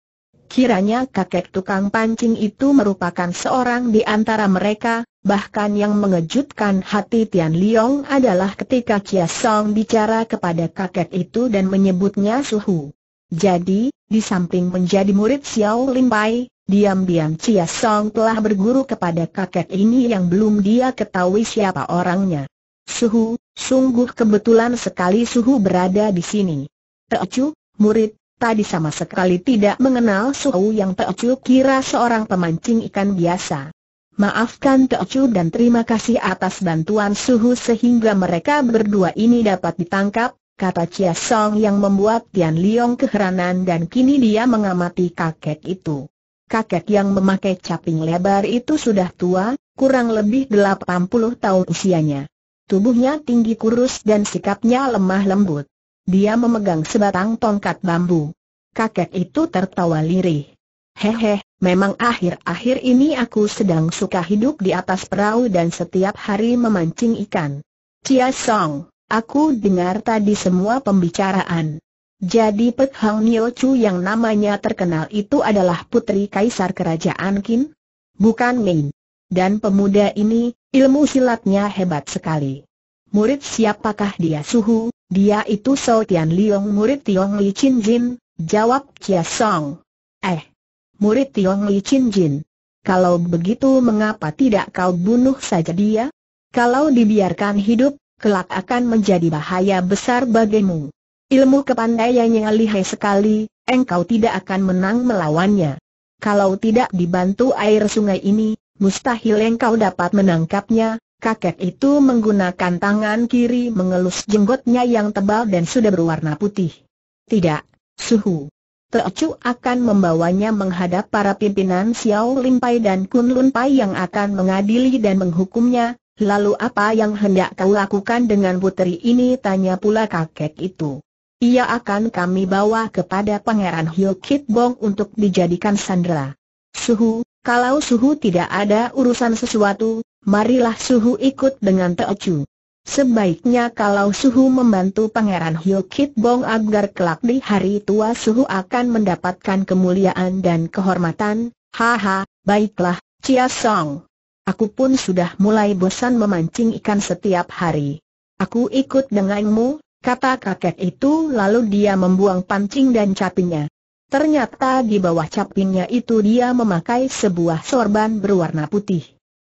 Kiranya kakek tukang pancing itu merupakan seorang di antara mereka, Bahkan yang mengejutkan hati Tian Liong adalah ketika Chia Song bicara kepada kakek itu dan menyebutnya suhu. Jadi, di samping menjadi murid Xiao Lin Pai, diam-diam Chia Song telah berguru kepada kakek ini yang belum dia ketahui siapa orangnya. Suhu, sungguh kebetulan sekali Suhu berada di sini. Teocu, murid, tadi sama sekali tidak mengenal Suhu yang Teocu kira seorang pemancing ikan biasa. Maafkan Teocu dan terima kasih atas bantuan Suhu sehingga mereka berdua ini dapat ditangkap, kata Chia Song yang membuat Tian Liong keheranan dan kini dia mengamati kakek itu. Kakek yang memakai caping lebar itu sudah tua, kurang lebih 80 tahun usianya. Tubuhnya tinggi kurus dan sikapnya lemah lembut. Dia memegang sebatang tongkat bambu. Kakek itu tertawa lirih. Hehe, memang akhir-akhir ini aku sedang suka hidup di atas perahu dan setiap hari memancing ikan. Cia Song, aku dengar tadi semua pembicaraan. Jadi Pek Hang Nio Chu yang namanya terkenal itu adalah putri kaisar kerajaan Kin? Bukan Ming. Dan pemuda ini, ilmu silatnya hebat sekali. Murid siapakah dia suhu? Dia itu Tian Liong murid Tiong Li Chin Jin, jawab Chia Song. Eh, murid Tiong Li Chin Jin. Kalau begitu mengapa tidak kau bunuh saja dia? Kalau dibiarkan hidup, kelak akan menjadi bahaya besar bagimu. Ilmu kepandaiannya lihai sekali, engkau tidak akan menang melawannya. Kalau tidak dibantu air sungai ini, mustahil engkau dapat menangkapnya. Kakek itu menggunakan tangan kiri mengelus jenggotnya yang tebal dan sudah berwarna putih. Tidak, suhu. Teocu akan membawanya menghadap para pimpinan Xiao Limpai dan Kun Pai yang akan mengadili dan menghukumnya, lalu apa yang hendak kau lakukan dengan putri ini tanya pula kakek itu. Ia akan kami bawa kepada pangeran Hyo Kit Bong untuk dijadikan sandera. Suhu, kalau Suhu tidak ada urusan sesuatu, marilah Suhu ikut dengan Teocu. Sebaiknya kalau Suhu membantu Pangeran Hyo Bong agar kelak di hari tua Suhu akan mendapatkan kemuliaan dan kehormatan, haha, baiklah, Chia Song. Aku pun sudah mulai bosan memancing ikan setiap hari. Aku ikut denganmu, kata kakek itu lalu dia membuang pancing dan capinya. Ternyata di bawah capinya itu dia memakai sebuah sorban berwarna putih.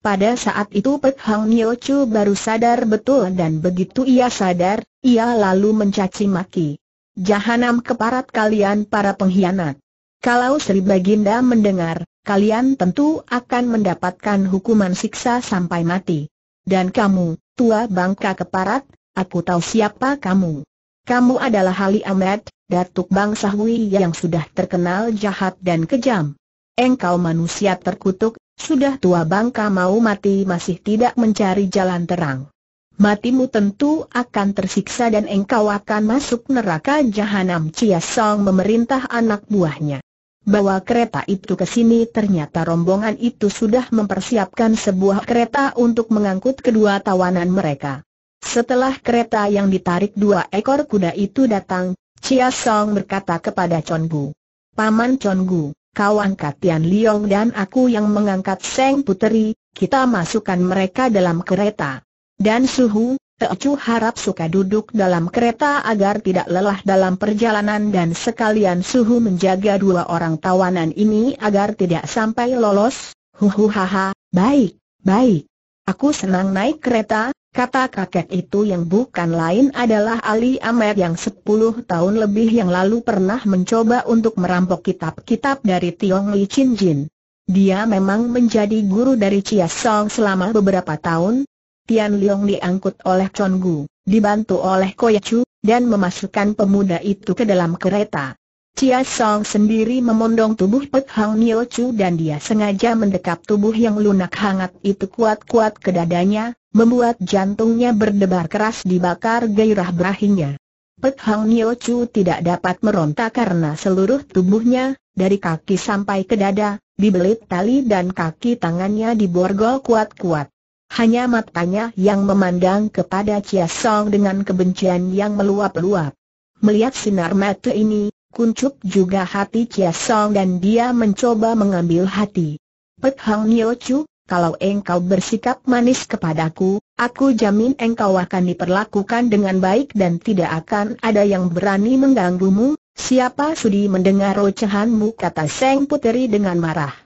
Pada saat itu Pek Hang Nyo Chu baru sadar betul dan begitu ia sadar, ia lalu mencaci maki. Jahanam keparat kalian para pengkhianat. Kalau Sri Baginda mendengar, kalian tentu akan mendapatkan hukuman siksa sampai mati. Dan kamu, tua bangka keparat, aku tahu siapa kamu. Kamu adalah Hali Ahmed, datuk bangsa Hui yang sudah terkenal jahat dan kejam. Engkau manusia terkutuk, sudah tua bangka mau mati masih tidak mencari jalan terang. Matimu tentu akan tersiksa dan engkau akan masuk neraka jahanam Cia Song memerintah anak buahnya. Bawa kereta itu ke sini ternyata rombongan itu sudah mempersiapkan sebuah kereta untuk mengangkut kedua tawanan mereka. Setelah kereta yang ditarik dua ekor kuda itu datang, Chia Song berkata kepada Chon Gu. Paman Chon Gu, kau angkat Tian Liong dan aku yang mengangkat Seng Puteri, kita masukkan mereka dalam kereta. Dan Suhu, Teocu harap suka duduk dalam kereta agar tidak lelah dalam perjalanan dan sekalian Suhu menjaga dua orang tawanan ini agar tidak sampai lolos. Huhuhaha, baik, baik. Aku senang naik kereta, Kata kakek itu yang bukan lain adalah Ali Amer yang sepuluh tahun lebih yang lalu pernah mencoba untuk merampok kitab-kitab dari Tiong Li Chin Jin. Dia memang menjadi guru dari Chia Song selama beberapa tahun. Tian Leong diangkut oleh Chong Gu, dibantu oleh Koyachu, dan memasukkan pemuda itu ke dalam kereta. Chia Song sendiri memondong tubuh Pek Hang Nio Chu dan dia sengaja mendekap tubuh yang lunak hangat itu kuat-kuat ke dadanya, membuat jantungnya berdebar keras dibakar gairah berahinya. Pek Hang Nio Chu tidak dapat meronta karena seluruh tubuhnya, dari kaki sampai ke dada, dibelit tali dan kaki tangannya diborgol kuat-kuat. Hanya matanya yang memandang kepada Chia Song dengan kebencian yang meluap-luap. Melihat sinar mata ini, Kuncup juga hati Chia Song dan dia mencoba mengambil hati. Pek Hang Nio Chu, kalau engkau bersikap manis kepadaku, aku jamin engkau akan diperlakukan dengan baik dan tidak akan ada yang berani mengganggumu, siapa sudi mendengar ocehanmu kata Seng Puteri dengan marah.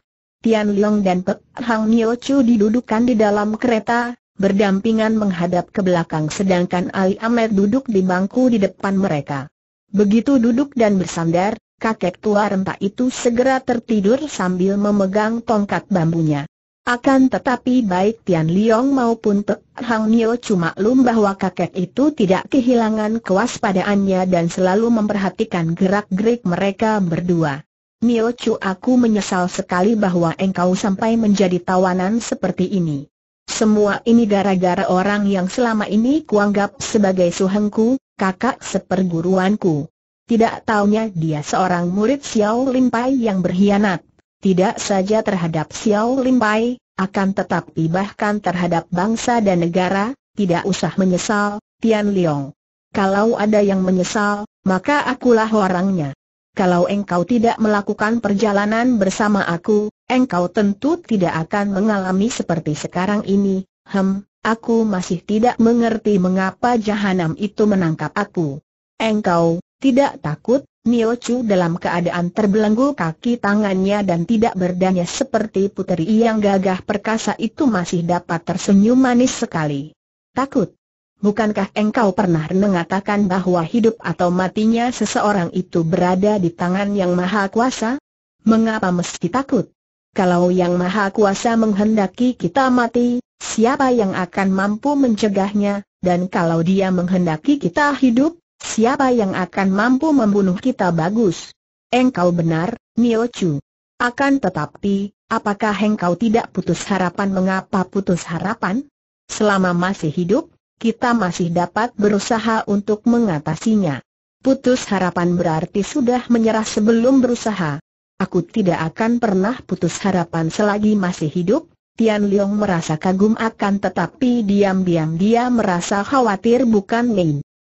Tian Liang dan Pek Hang Nio Chu didudukan di dalam kereta, berdampingan menghadap ke belakang sedangkan Ali Amer duduk di bangku di depan mereka. Begitu duduk dan bersandar, kakek tua renta itu segera tertidur sambil memegang tongkat bambunya. Akan tetapi baik Tian Liong maupun Pek Hang Nio cuma lum bahwa kakek itu tidak kehilangan kewaspadaannya dan selalu memperhatikan gerak-gerik mereka berdua. Nio Chu aku menyesal sekali bahwa engkau sampai menjadi tawanan seperti ini. Semua ini gara-gara orang yang selama ini kuanggap sebagai suhengku, kakak seperguruanku. Tidak taunya dia seorang murid Xiao Lin Pai yang berkhianat, tidak saja terhadap Xiao Lin Pai, akan tetapi bahkan terhadap bangsa dan negara, tidak usah menyesal, Tian Liang. Kalau ada yang menyesal, maka akulah orangnya. Kalau engkau tidak melakukan perjalanan bersama aku, engkau tentu tidak akan mengalami seperti sekarang ini, hem, Aku masih tidak mengerti mengapa jahanam itu menangkap aku. Engkau, tidak takut, Nio Chu dalam keadaan terbelenggu kaki tangannya dan tidak berdaya seperti puteri yang gagah perkasa itu masih dapat tersenyum manis sekali. Takut? Bukankah engkau pernah mengatakan bahwa hidup atau matinya seseorang itu berada di tangan yang maha kuasa? Mengapa mesti takut? Kalau yang maha kuasa menghendaki kita mati, siapa yang akan mampu mencegahnya, dan kalau dia menghendaki kita hidup, siapa yang akan mampu membunuh kita bagus? Engkau benar, Nio Chu. Akan tetapi, apakah engkau tidak putus harapan mengapa putus harapan? Selama masih hidup, kita masih dapat berusaha untuk mengatasinya. Putus harapan berarti sudah menyerah sebelum berusaha. Aku tidak akan pernah putus harapan selagi masih hidup, Tian Liang merasa kagum akan tetapi diam-diam dia merasa khawatir bukan main.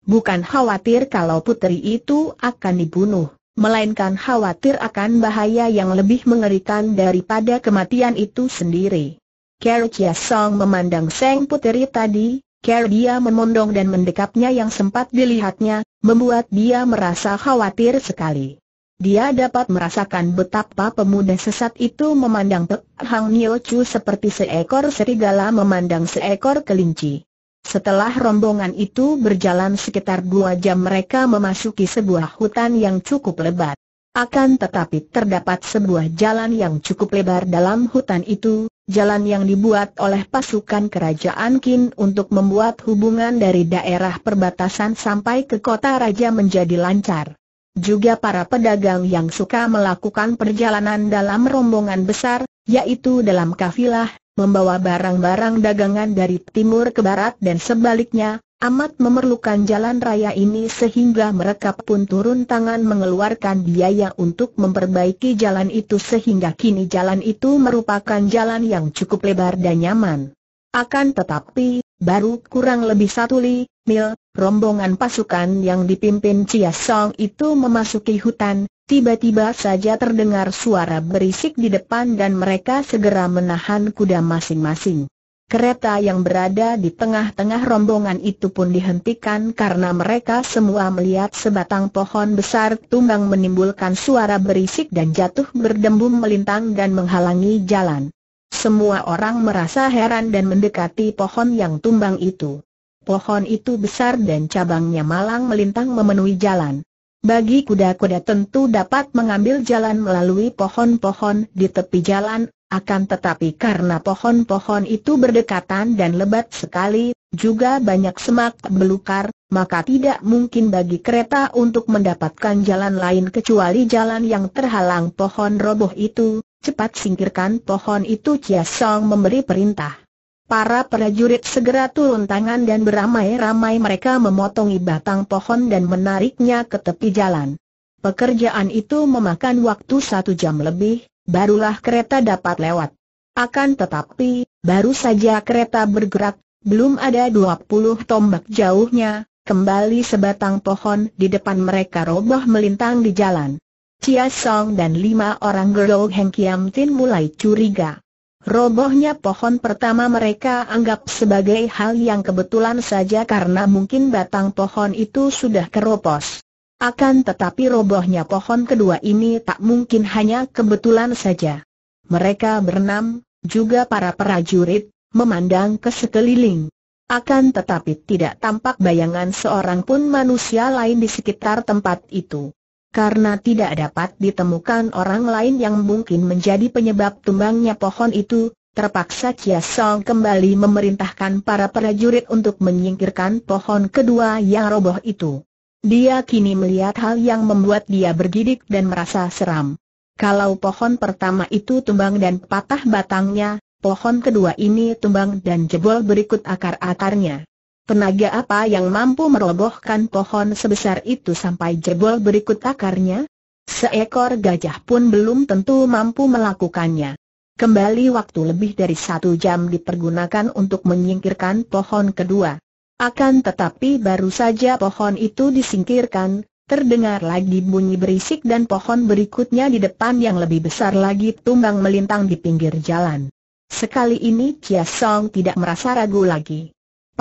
Bukan khawatir kalau putri itu akan dibunuh, melainkan khawatir akan bahaya yang lebih mengerikan daripada kematian itu sendiri. Ker Chia Song memandang Seng Putri tadi, Ker dia memondong dan mendekapnya yang sempat dilihatnya, membuat dia merasa khawatir sekali. Dia dapat merasakan betapa pemuda sesat itu memandang Pek Hang Nio Chu seperti seekor serigala memandang seekor kelinci. Setelah rombongan itu berjalan sekitar dua jam mereka memasuki sebuah hutan yang cukup lebat. Akan tetapi terdapat sebuah jalan yang cukup lebar dalam hutan itu, jalan yang dibuat oleh pasukan kerajaan Qin untuk membuat hubungan dari daerah perbatasan sampai ke kota raja menjadi lancar juga para pedagang yang suka melakukan perjalanan dalam rombongan besar, yaitu dalam kafilah, membawa barang-barang dagangan dari timur ke barat dan sebaliknya, amat memerlukan jalan raya ini sehingga mereka pun turun tangan mengeluarkan biaya untuk memperbaiki jalan itu sehingga kini jalan itu merupakan jalan yang cukup lebar dan nyaman. Akan tetapi, baru kurang lebih satu li, mil, Rombongan pasukan yang dipimpin Chia Song itu memasuki hutan, tiba-tiba saja terdengar suara berisik di depan dan mereka segera menahan kuda masing-masing. Kereta yang berada di tengah-tengah rombongan itu pun dihentikan karena mereka semua melihat sebatang pohon besar tumbang menimbulkan suara berisik dan jatuh berdembung melintang dan menghalangi jalan. Semua orang merasa heran dan mendekati pohon yang tumbang itu. Pohon itu besar dan cabangnya malang melintang memenuhi jalan. Bagi kuda-kuda tentu dapat mengambil jalan melalui pohon-pohon di tepi jalan, akan tetapi karena pohon-pohon itu berdekatan dan lebat sekali, juga banyak semak belukar, maka tidak mungkin bagi kereta untuk mendapatkan jalan lain kecuali jalan yang terhalang pohon roboh itu, cepat singkirkan pohon itu Chia Song memberi perintah. Para prajurit segera turun tangan dan beramai-ramai mereka memotongi batang pohon dan menariknya ke tepi jalan. Pekerjaan itu memakan waktu satu jam lebih, barulah kereta dapat lewat. Akan tetapi, baru saja kereta bergerak, belum ada 20 tombak jauhnya, kembali sebatang pohon di depan mereka roboh melintang di jalan. Chia Song dan lima orang Gerou Heng Kiam Tin mulai curiga. Robohnya pohon pertama mereka anggap sebagai hal yang kebetulan saja karena mungkin batang pohon itu sudah keropos. Akan tetapi robohnya pohon kedua ini tak mungkin hanya kebetulan saja. Mereka berenam, juga para prajurit, memandang ke sekeliling. Akan tetapi tidak tampak bayangan seorang pun manusia lain di sekitar tempat itu karena tidak dapat ditemukan orang lain yang mungkin menjadi penyebab tumbangnya pohon itu, terpaksa Chia Song kembali memerintahkan para prajurit untuk menyingkirkan pohon kedua yang roboh itu. Dia kini melihat hal yang membuat dia bergidik dan merasa seram. Kalau pohon pertama itu tumbang dan patah batangnya, pohon kedua ini tumbang dan jebol berikut akar-akarnya. Tenaga apa yang mampu merobohkan pohon sebesar itu sampai jebol berikut akarnya? Seekor gajah pun belum tentu mampu melakukannya. Kembali waktu lebih dari satu jam dipergunakan untuk menyingkirkan pohon kedua. Akan tetapi baru saja pohon itu disingkirkan, terdengar lagi bunyi berisik dan pohon berikutnya di depan yang lebih besar lagi tumbang melintang di pinggir jalan. Sekali ini Chia Song tidak merasa ragu lagi.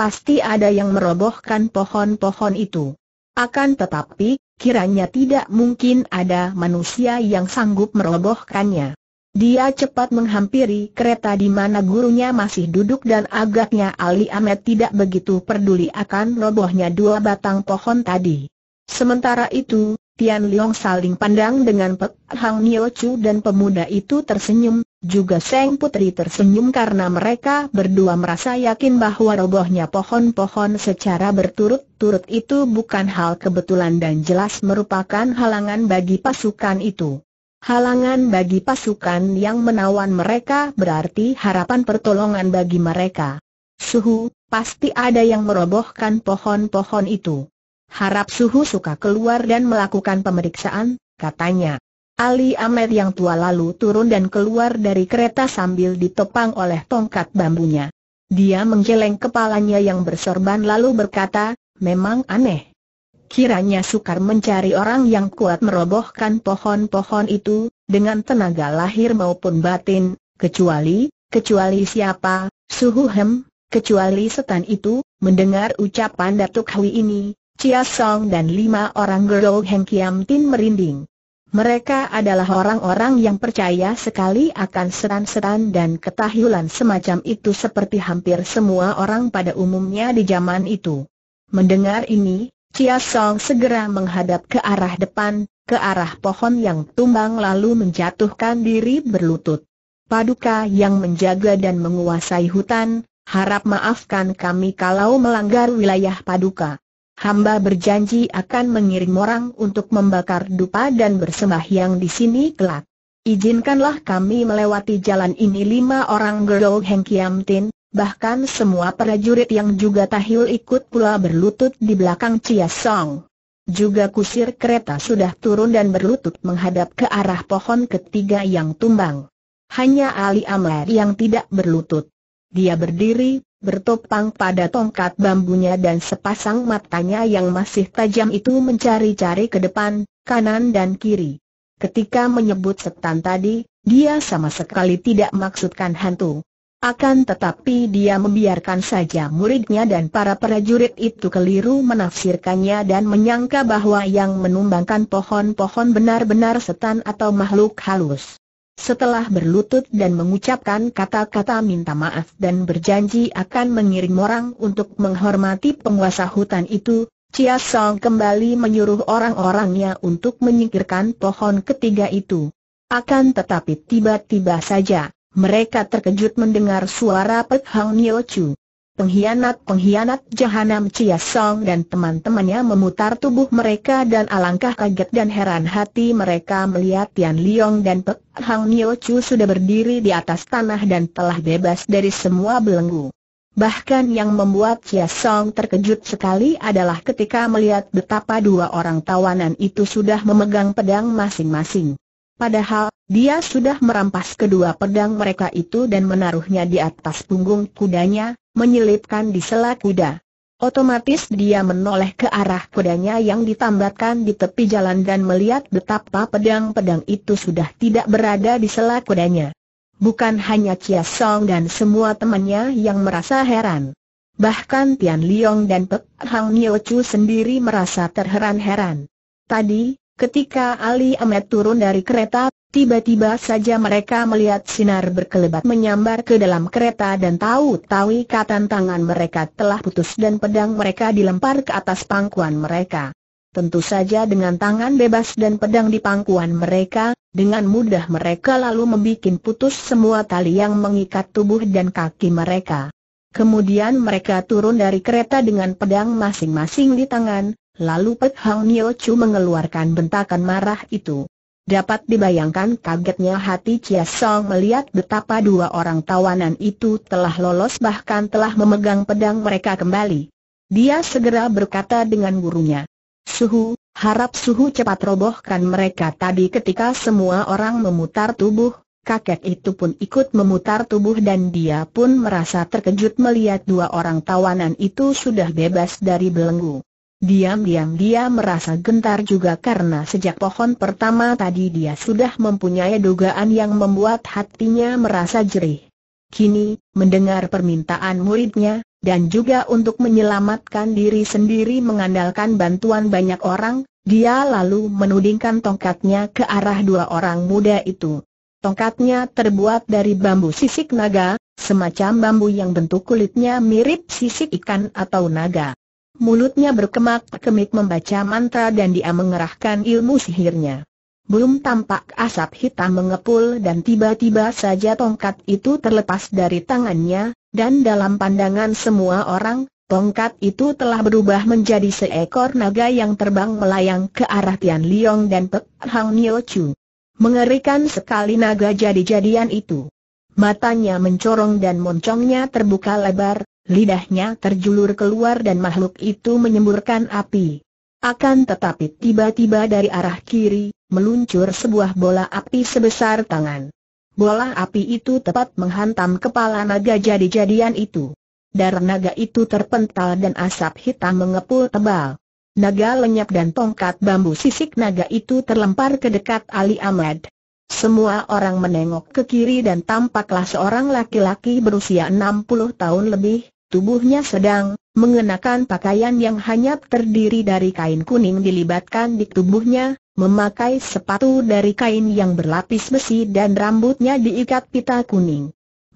Pasti ada yang merobohkan pohon-pohon itu. Akan tetapi, kiranya tidak mungkin ada manusia yang sanggup merobohkannya. Dia cepat menghampiri kereta di mana gurunya masih duduk dan agaknya Ali Ahmed tidak begitu peduli akan robohnya dua batang pohon tadi. Sementara itu, Tian Leong saling pandang dengan Pek Hang Nio Chu dan pemuda itu tersenyum, juga Seng Putri tersenyum karena mereka berdua merasa yakin bahwa robohnya pohon-pohon secara berturut-turut itu bukan hal kebetulan dan jelas merupakan halangan bagi pasukan itu. Halangan bagi pasukan yang menawan mereka berarti harapan pertolongan bagi mereka. Suhu, pasti ada yang merobohkan pohon-pohon itu. Harap Suhu suka keluar dan melakukan pemeriksaan, katanya. Ali Ahmed yang tua lalu turun dan keluar dari kereta sambil ditopang oleh tongkat bambunya. Dia menggeleng kepalanya yang bersorban lalu berkata, memang aneh. Kiranya sukar mencari orang yang kuat merobohkan pohon-pohon itu, dengan tenaga lahir maupun batin, kecuali, kecuali siapa, suhu hem, kecuali setan itu, mendengar ucapan Datuk Hui ini, Chia Song dan lima orang Gerou Heng Kiam Tin merinding. Mereka adalah orang-orang yang percaya sekali akan setan-setan dan ketahilan semacam itu seperti hampir semua orang pada umumnya di zaman itu. Mendengar ini, Chia Song segera menghadap ke arah depan, ke arah pohon yang tumbang lalu menjatuhkan diri berlutut. Paduka yang menjaga dan menguasai hutan, harap maafkan kami kalau melanggar wilayah Paduka hamba berjanji akan mengirim orang untuk membakar dupa dan yang di sini kelak. Izinkanlah kami melewati jalan ini lima orang Gerol Heng Kiam Tin, bahkan semua prajurit yang juga tahil ikut pula berlutut di belakang Chia Song. Juga kusir kereta sudah turun dan berlutut menghadap ke arah pohon ketiga yang tumbang. Hanya Ali Amler yang tidak berlutut. Dia berdiri, bertopang pada tongkat bambunya dan sepasang matanya yang masih tajam itu mencari-cari ke depan, kanan dan kiri. Ketika menyebut setan tadi, dia sama sekali tidak maksudkan hantu. Akan tetapi dia membiarkan saja muridnya dan para prajurit itu keliru menafsirkannya dan menyangka bahwa yang menumbangkan pohon-pohon benar-benar setan atau makhluk halus. Setelah berlutut dan mengucapkan kata-kata minta maaf dan berjanji akan mengirim orang untuk menghormati penguasa hutan itu, Chia Song kembali menyuruh orang-orangnya untuk menyingkirkan pohon ketiga itu. Akan tetapi tiba-tiba saja, mereka terkejut mendengar suara Pek Hang Nio Chu pengkhianat-pengkhianat jahanam Chia Song dan teman-temannya memutar tubuh mereka dan alangkah kaget dan heran hati mereka melihat Tian Liong dan Pek Hang Nio Chu sudah berdiri di atas tanah dan telah bebas dari semua belenggu. Bahkan yang membuat Chia Song terkejut sekali adalah ketika melihat betapa dua orang tawanan itu sudah memegang pedang masing-masing. Padahal, dia sudah merampas kedua pedang mereka itu dan menaruhnya di atas punggung kudanya, menyelipkan di sela kuda. Otomatis dia menoleh ke arah kudanya yang ditambatkan di tepi jalan dan melihat betapa pedang-pedang itu sudah tidak berada di sela kudanya. Bukan hanya Chia Song dan semua temannya yang merasa heran. Bahkan Tian Liong dan Pek Hang Nio Chu sendiri merasa terheran-heran. Tadi, ketika Ali Ahmed turun dari kereta, Tiba-tiba saja mereka melihat sinar berkelebat menyambar ke dalam kereta dan tahu-tahu ikatan tangan mereka telah putus dan pedang mereka dilempar ke atas pangkuan mereka. Tentu saja dengan tangan bebas dan pedang di pangkuan mereka, dengan mudah mereka lalu membuat putus semua tali yang mengikat tubuh dan kaki mereka. Kemudian mereka turun dari kereta dengan pedang masing-masing di tangan, lalu Pek Hang Nio Chu mengeluarkan bentakan marah itu. Dapat dibayangkan kagetnya hati Chia Song melihat betapa dua orang tawanan itu telah lolos bahkan telah memegang pedang mereka kembali. Dia segera berkata dengan gurunya, Suhu, harap Suhu cepat robohkan mereka tadi ketika semua orang memutar tubuh, kakek itu pun ikut memutar tubuh dan dia pun merasa terkejut melihat dua orang tawanan itu sudah bebas dari belenggu. Diam-diam dia merasa gentar juga karena sejak pohon pertama tadi dia sudah mempunyai dugaan yang membuat hatinya merasa jerih. Kini, mendengar permintaan muridnya, dan juga untuk menyelamatkan diri sendiri mengandalkan bantuan banyak orang, dia lalu menudingkan tongkatnya ke arah dua orang muda itu. Tongkatnya terbuat dari bambu sisik naga, semacam bambu yang bentuk kulitnya mirip sisik ikan atau naga. Mulutnya berkemak-kemik membaca mantra dan dia mengerahkan ilmu sihirnya. Belum tampak asap hitam mengepul dan tiba-tiba saja tongkat itu terlepas dari tangannya, dan dalam pandangan semua orang, tongkat itu telah berubah menjadi seekor naga yang terbang melayang ke arah Tian Liong dan Pek Hang Nio Chu. Mengerikan sekali naga jadi-jadian itu. Matanya mencorong dan moncongnya terbuka lebar, Lidahnya terjulur keluar dan makhluk itu menyemburkan api. Akan tetapi tiba-tiba dari arah kiri, meluncur sebuah bola api sebesar tangan. Bola api itu tepat menghantam kepala naga jadi-jadian itu. Darah naga itu terpental dan asap hitam mengepul tebal. Naga lenyap dan tongkat bambu sisik naga itu terlempar ke dekat Ali Ahmad. Semua orang menengok ke kiri dan tampaklah seorang laki-laki berusia 60 tahun lebih, tubuhnya sedang, mengenakan pakaian yang hanya terdiri dari kain kuning dilibatkan di tubuhnya, memakai sepatu dari kain yang berlapis besi dan rambutnya diikat pita kuning.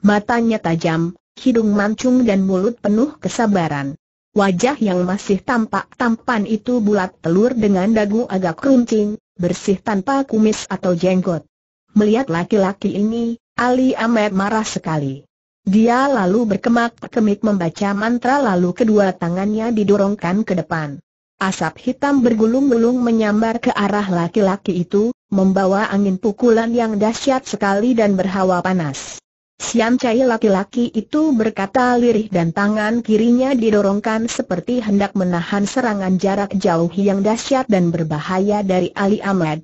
Matanya tajam, hidung mancung dan mulut penuh kesabaran. Wajah yang masih tampak tampan itu bulat telur dengan dagu agak runcing, bersih tanpa kumis atau jenggot. Melihat laki-laki ini, Ali Ahmed marah sekali. Dia lalu berkemak-kemik membaca mantra lalu kedua tangannya didorongkan ke depan. Asap hitam bergulung-gulung menyambar ke arah laki-laki itu, membawa angin pukulan yang dahsyat sekali dan berhawa panas. Siam cai laki-laki itu berkata lirih dan tangan kirinya didorongkan seperti hendak menahan serangan jarak jauh yang dahsyat dan berbahaya dari Ali Ahmad.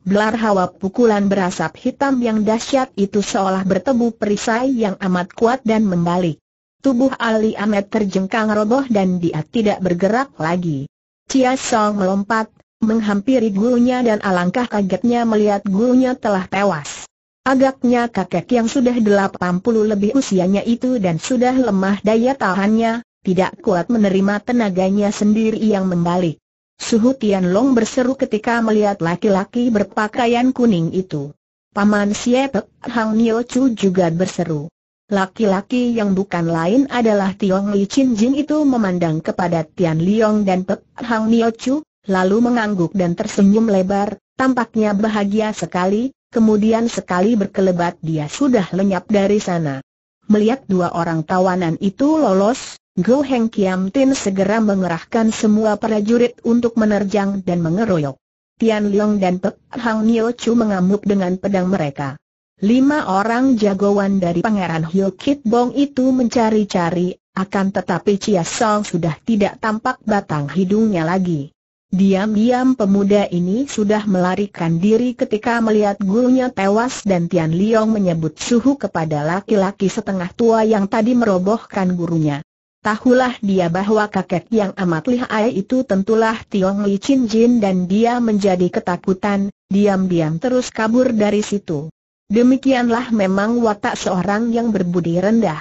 Belar hawa pukulan berasap hitam yang dahsyat itu seolah bertemu perisai yang amat kuat dan membalik. Tubuh Ali Ahmed terjengkang roboh dan dia tidak bergerak lagi. Chia Song melompat, menghampiri gurunya dan alangkah kagetnya melihat gurunya telah tewas. Agaknya kakek yang sudah 80 lebih usianya itu dan sudah lemah daya tahannya, tidak kuat menerima tenaganya sendiri yang membalik. Suhu Tianlong berseru ketika melihat laki-laki berpakaian kuning itu. Paman Siepek Hang Nio Chu juga berseru. Laki-laki yang bukan lain adalah Tiong Li Chin Jing itu memandang kepada Tian Liong dan Pek Hang Nio Chu, lalu mengangguk dan tersenyum lebar, tampaknya bahagia sekali, kemudian sekali berkelebat dia sudah lenyap dari sana. Melihat dua orang tawanan itu lolos, Go Heng Kiam Tin segera mengerahkan semua prajurit untuk menerjang dan mengeroyok. Tian Leong dan Pek Hang Nio Chu mengamuk dengan pedang mereka. Lima orang jagoan dari Pangeran Hyo Kit Bong itu mencari-cari, akan tetapi Chia Song sudah tidak tampak batang hidungnya lagi. Diam-diam pemuda ini sudah melarikan diri ketika melihat gurunya tewas dan Tian Liang menyebut suhu kepada laki-laki setengah tua yang tadi merobohkan gurunya. Tahulah dia bahwa kakek yang amat lihai itu tentulah Tiong Li Chin Jin dan dia menjadi ketakutan, diam-diam terus kabur dari situ. Demikianlah memang watak seorang yang berbudi rendah.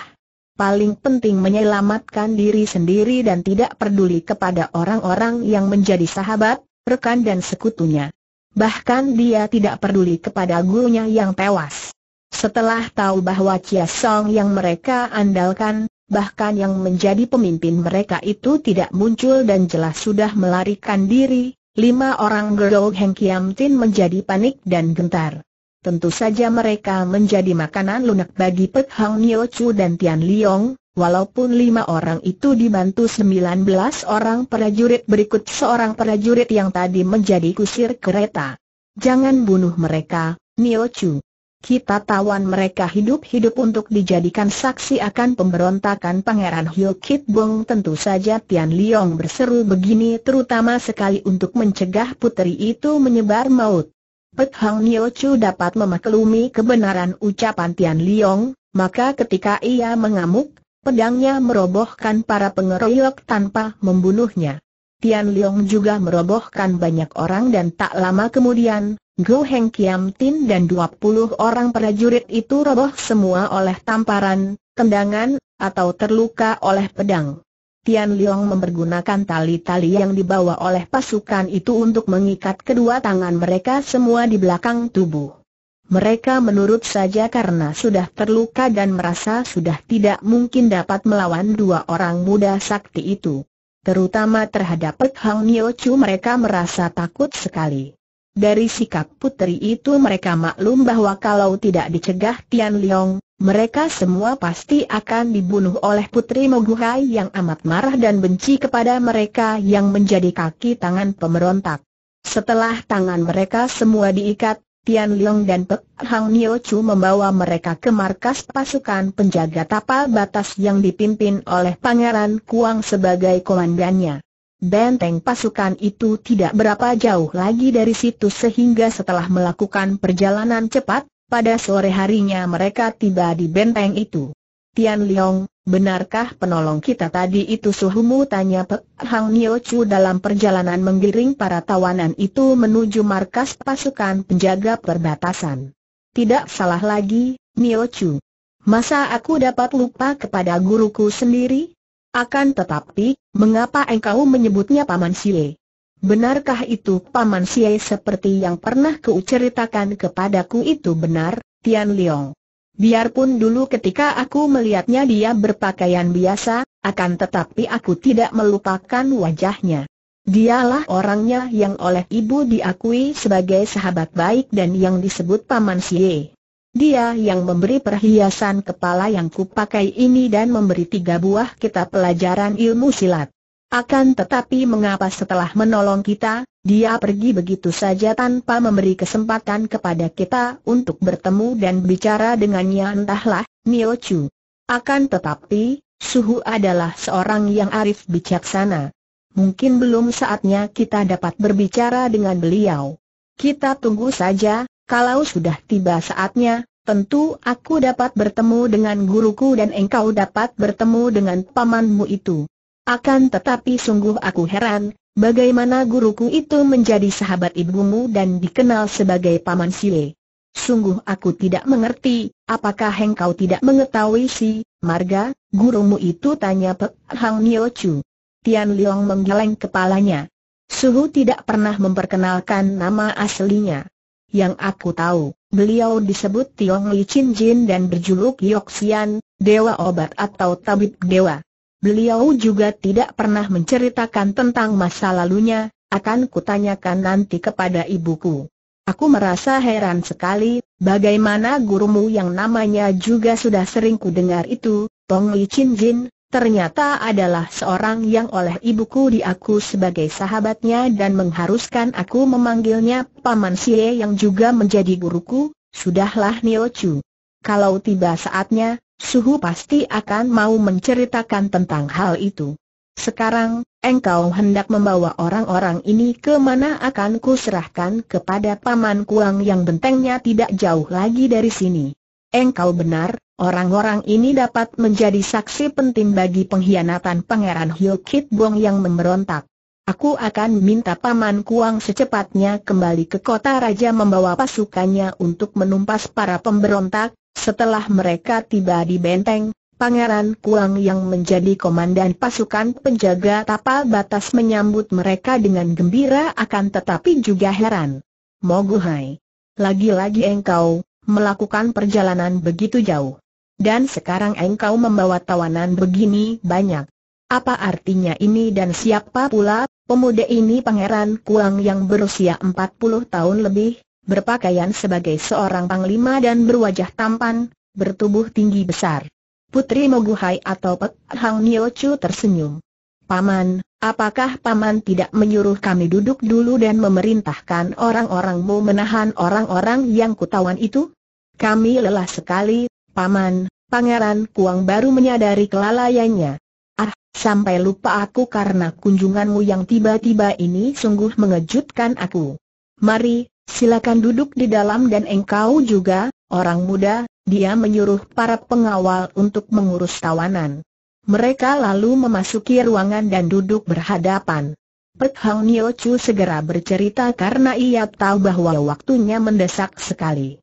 Paling penting menyelamatkan diri sendiri dan tidak peduli kepada orang-orang yang menjadi sahabat, rekan dan sekutunya. Bahkan dia tidak peduli kepada gurunya yang tewas. Setelah tahu bahwa Chia Song yang mereka andalkan, bahkan yang menjadi pemimpin mereka itu tidak muncul dan jelas sudah melarikan diri, lima orang Gerou Heng Kiam Tin menjadi panik dan gentar. Tentu saja mereka menjadi makanan lunak bagi Pek Hang Nyo Chu dan Tian Liong, walaupun lima orang itu dibantu sembilan belas orang prajurit berikut seorang prajurit yang tadi menjadi kusir kereta. Jangan bunuh mereka, Nyo Chu. Kita tawan mereka hidup-hidup untuk dijadikan saksi akan pemberontakan Pangeran Hyo Kit Bong Tentu saja Tian Liong berseru begini terutama sekali untuk mencegah putri itu menyebar maut Pek Hang Nyo Chu dapat memaklumi kebenaran ucapan Tian Liong, maka ketika ia mengamuk, pedangnya merobohkan para pengeroyok tanpa membunuhnya Tian Liong juga merobohkan banyak orang dan tak lama kemudian, Go Heng Kiam Tin dan 20 orang prajurit itu roboh semua oleh tamparan, tendangan, atau terluka oleh pedang. Tian Liang mempergunakan tali-tali yang dibawa oleh pasukan itu untuk mengikat kedua tangan mereka semua di belakang tubuh. Mereka menurut saja karena sudah terluka dan merasa sudah tidak mungkin dapat melawan dua orang muda sakti itu. Terutama terhadap Pek Hang Nio Chu mereka merasa takut sekali. Dari sikap putri itu mereka maklum bahwa kalau tidak dicegah Tian Liang, mereka semua pasti akan dibunuh oleh putri Moguhai yang amat marah dan benci kepada mereka yang menjadi kaki tangan pemberontak. Setelah tangan mereka semua diikat, Tian Liang dan Pek Hang Nio Chu membawa mereka ke markas pasukan penjaga tapal batas yang dipimpin oleh Pangeran Kuang sebagai komandannya. Benteng pasukan itu tidak berapa jauh lagi dari situ sehingga setelah melakukan perjalanan cepat, pada sore harinya mereka tiba di benteng itu. Tian Liang, benarkah penolong kita tadi itu suhumu tanya Pe Hang Nio Chu dalam perjalanan menggiring para tawanan itu menuju markas pasukan penjaga perbatasan. Tidak salah lagi, Nio Chu. Masa aku dapat lupa kepada guruku sendiri? Akan tetapi, mengapa engkau menyebutnya Paman Sie? Benarkah itu Paman Sie seperti yang pernah kau ceritakan kepadaku itu benar, Tian Liang. Biarpun dulu ketika aku melihatnya dia berpakaian biasa, akan tetapi aku tidak melupakan wajahnya. Dialah orangnya yang oleh ibu diakui sebagai sahabat baik dan yang disebut Paman Sie dia yang memberi perhiasan kepala yang kupakai ini dan memberi tiga buah kita pelajaran ilmu silat. Akan tetapi mengapa setelah menolong kita, dia pergi begitu saja tanpa memberi kesempatan kepada kita untuk bertemu dan bicara dengannya entahlah, Nio Chu. Akan tetapi, Suhu adalah seorang yang arif bijaksana. Mungkin belum saatnya kita dapat berbicara dengan beliau. Kita tunggu saja, kalau sudah tiba saatnya, Tentu aku dapat bertemu dengan guruku dan engkau dapat bertemu dengan pamanmu itu. Akan tetapi sungguh aku heran, bagaimana guruku itu menjadi sahabat ibumu dan dikenal sebagai paman Sile. Sungguh aku tidak mengerti, apakah engkau tidak mengetahui si, Marga, gurumu itu tanya Pek Hang Nio Chu. Tian Liang menggeleng kepalanya. Suhu tidak pernah memperkenalkan nama aslinya. Yang aku tahu, Beliau disebut Tiong Li Chin Jin dan berjuluk Yoxian, Dewa Obat atau Tabib Dewa. Beliau juga tidak pernah menceritakan tentang masa lalunya, akan kutanyakan nanti kepada ibuku. Aku merasa heran sekali, bagaimana gurumu yang namanya juga sudah sering kudengar itu, Tong Li Chin Jin, ternyata adalah seorang yang oleh ibuku diaku sebagai sahabatnya dan mengharuskan aku memanggilnya Paman Sie yang juga menjadi guruku, sudahlah Nio Chu. Kalau tiba saatnya, Suhu pasti akan mau menceritakan tentang hal itu. Sekarang, engkau hendak membawa orang-orang ini ke mana akan kuserahkan kepada Paman Kuang yang bentengnya tidak jauh lagi dari sini. Engkau benar, Orang-orang ini dapat menjadi saksi penting bagi pengkhianatan Pangeran Hyo Kit Bong yang memberontak. Aku akan minta Paman Kuang secepatnya kembali ke kota raja membawa pasukannya untuk menumpas para pemberontak. Setelah mereka tiba di benteng, Pangeran Kuang yang menjadi komandan pasukan penjaga tapal batas menyambut mereka dengan gembira akan tetapi juga heran. Moguhai, lagi-lagi engkau melakukan perjalanan begitu jauh. Dan sekarang engkau membawa tawanan begini banyak. Apa artinya ini dan siapa pula, pemuda ini pangeran Kuang yang berusia 40 tahun lebih, berpakaian sebagai seorang panglima dan berwajah tampan, bertubuh tinggi besar. Putri Moguhai atau Pek Hang Nio Chu tersenyum. Paman, apakah Paman tidak menyuruh kami duduk dulu dan memerintahkan orang-orangmu menahan orang-orang yang kutawan itu? Kami lelah sekali, Paman, Pangeran Kuang baru menyadari kelalaiannya. Ah, sampai lupa aku karena kunjunganmu yang tiba-tiba ini sungguh mengejutkan aku. Mari, silakan duduk di dalam dan engkau juga, orang muda, dia menyuruh para pengawal untuk mengurus tawanan. Mereka lalu memasuki ruangan dan duduk berhadapan. Pek Hang Nio Chu segera bercerita karena ia tahu bahwa waktunya mendesak sekali.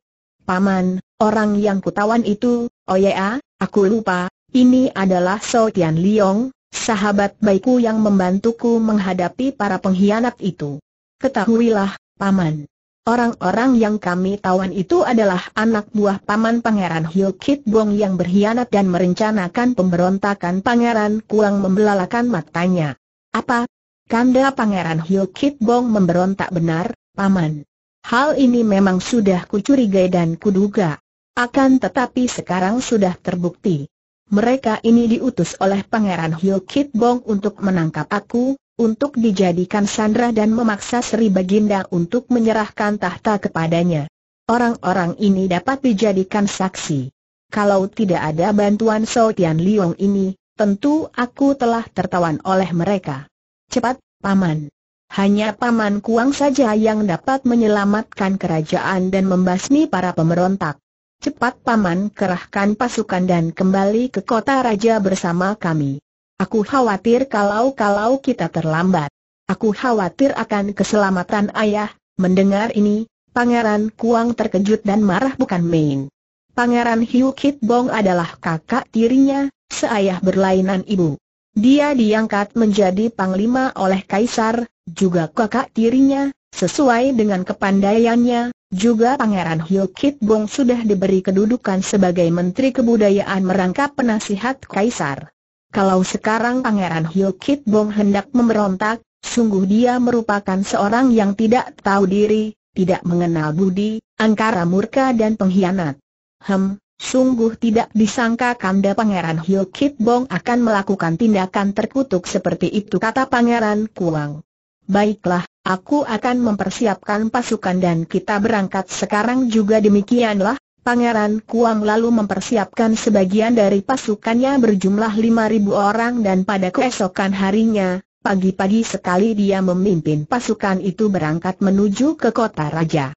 Paman, orang yang kutawan itu, oh ya, aku lupa, ini adalah So Tian Liong, sahabat baikku yang membantuku menghadapi para pengkhianat itu. Ketahuilah, Paman. Orang-orang yang kami tawan itu adalah anak buah paman Pangeran Hiu Kit Bong yang berkhianat dan merencanakan pemberontakan Pangeran Kuang membelalakan matanya. Apa? Kanda Pangeran Hiu Kit Bong memberontak benar, Paman. Hal ini memang sudah kucurigai dan kuduga. Akan tetapi sekarang sudah terbukti. Mereka ini diutus oleh Pangeran Hyo Bong untuk menangkap aku, untuk dijadikan sandra dan memaksa Sri Baginda untuk menyerahkan tahta kepadanya. Orang-orang ini dapat dijadikan saksi. Kalau tidak ada bantuan Sao Tian Liong ini, tentu aku telah tertawan oleh mereka. Cepat, Paman. Hanya Paman Kuang saja yang dapat menyelamatkan kerajaan dan membasmi para pemberontak. Cepat Paman kerahkan pasukan dan kembali ke kota raja bersama kami. Aku khawatir kalau-kalau kita terlambat. Aku khawatir akan keselamatan ayah. Mendengar ini, Pangeran Kuang terkejut dan marah bukan main. Pangeran Hiu Kit Bong adalah kakak tirinya, seayah berlainan ibu. Dia diangkat menjadi panglima oleh kaisar, juga kakak tirinya, sesuai dengan kepandaiannya, juga Pangeran Hyo Kit Bong sudah diberi kedudukan sebagai Menteri Kebudayaan merangkap penasihat kaisar. Kalau sekarang Pangeran Hyo Kit Bong hendak memberontak, sungguh dia merupakan seorang yang tidak tahu diri, tidak mengenal budi, angkara murka dan pengkhianat. Hem, Sungguh tidak disangka kanda Pangeran Hyo Kit Bong akan melakukan tindakan terkutuk seperti itu kata Pangeran Kuang. Baiklah, aku akan mempersiapkan pasukan dan kita berangkat sekarang juga demikianlah. Pangeran Kuang lalu mempersiapkan sebagian dari pasukannya berjumlah 5.000 orang dan pada keesokan harinya, pagi-pagi sekali dia memimpin pasukan itu berangkat menuju ke kota raja.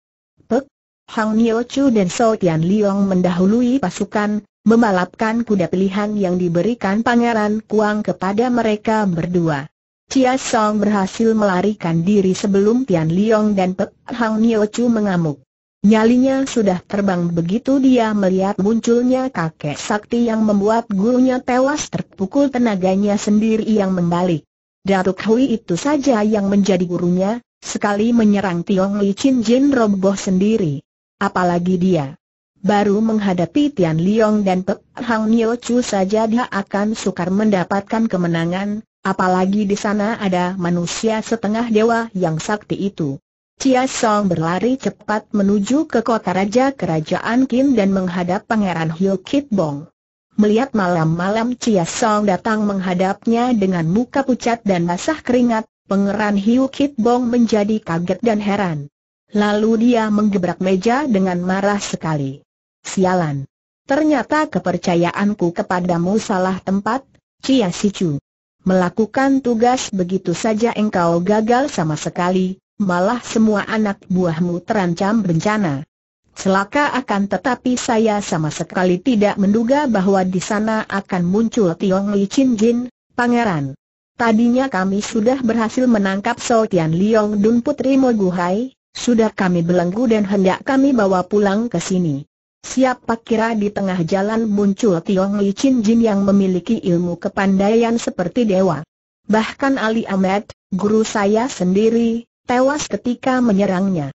Hang Nio Chu dan So Tian Liong mendahului pasukan, membalapkan kuda pilihan yang diberikan Pangeran Kuang kepada mereka berdua. Chia Song berhasil melarikan diri sebelum Tian Liong dan Pe Hang Nio Chu mengamuk. Nyalinya sudah terbang begitu dia melihat munculnya kakek sakti yang membuat gurunya tewas terpukul tenaganya sendiri yang membalik. Datuk Hui itu saja yang menjadi gurunya, sekali menyerang Tiong Li Chin Jin roboh sendiri. Apalagi dia. Baru menghadapi Tian Liong dan Pek Hang Nyo Chu saja dia akan sukar mendapatkan kemenangan, apalagi di sana ada manusia setengah dewa yang sakti itu. Chia Song berlari cepat menuju ke kota raja kerajaan Qin dan menghadap pangeran Hyo Kit Bong. Melihat malam-malam Chia Song datang menghadapnya dengan muka pucat dan basah keringat, pangeran Hyo Kit Bong menjadi kaget dan heran. Lalu dia menggebrak meja dengan marah sekali. Sialan. Ternyata kepercayaanku kepadamu salah tempat, Cia Sicu. Melakukan tugas begitu saja engkau gagal sama sekali, malah semua anak buahmu terancam bencana. Celaka akan tetapi saya sama sekali tidak menduga bahwa di sana akan muncul Tiong Li Chin Jin, pangeran. Tadinya kami sudah berhasil menangkap Sotian Liong Dun Putri Moguhai, sudah kami belenggu dan hendak kami bawa pulang ke sini. Siapa kira di tengah jalan muncul Tiong Li Chin Jin yang memiliki ilmu kepandaian seperti dewa. Bahkan Ali Ahmed, guru saya sendiri, tewas ketika menyerangnya.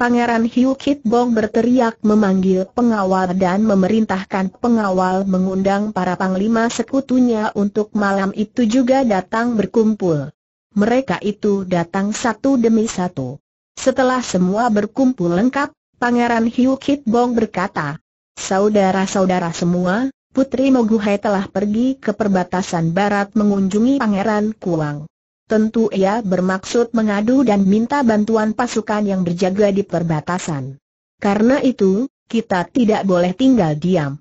Pangeran Hiu Kit Bong berteriak memanggil pengawal dan memerintahkan pengawal mengundang para panglima sekutunya untuk malam itu juga datang berkumpul. Mereka itu datang satu demi satu. Setelah semua berkumpul lengkap, Pangeran Hiu Kit Bong berkata, Saudara-saudara semua, Putri Moguhai telah pergi ke perbatasan barat mengunjungi Pangeran Kuang. Tentu ia bermaksud mengadu dan minta bantuan pasukan yang berjaga di perbatasan. Karena itu, kita tidak boleh tinggal diam.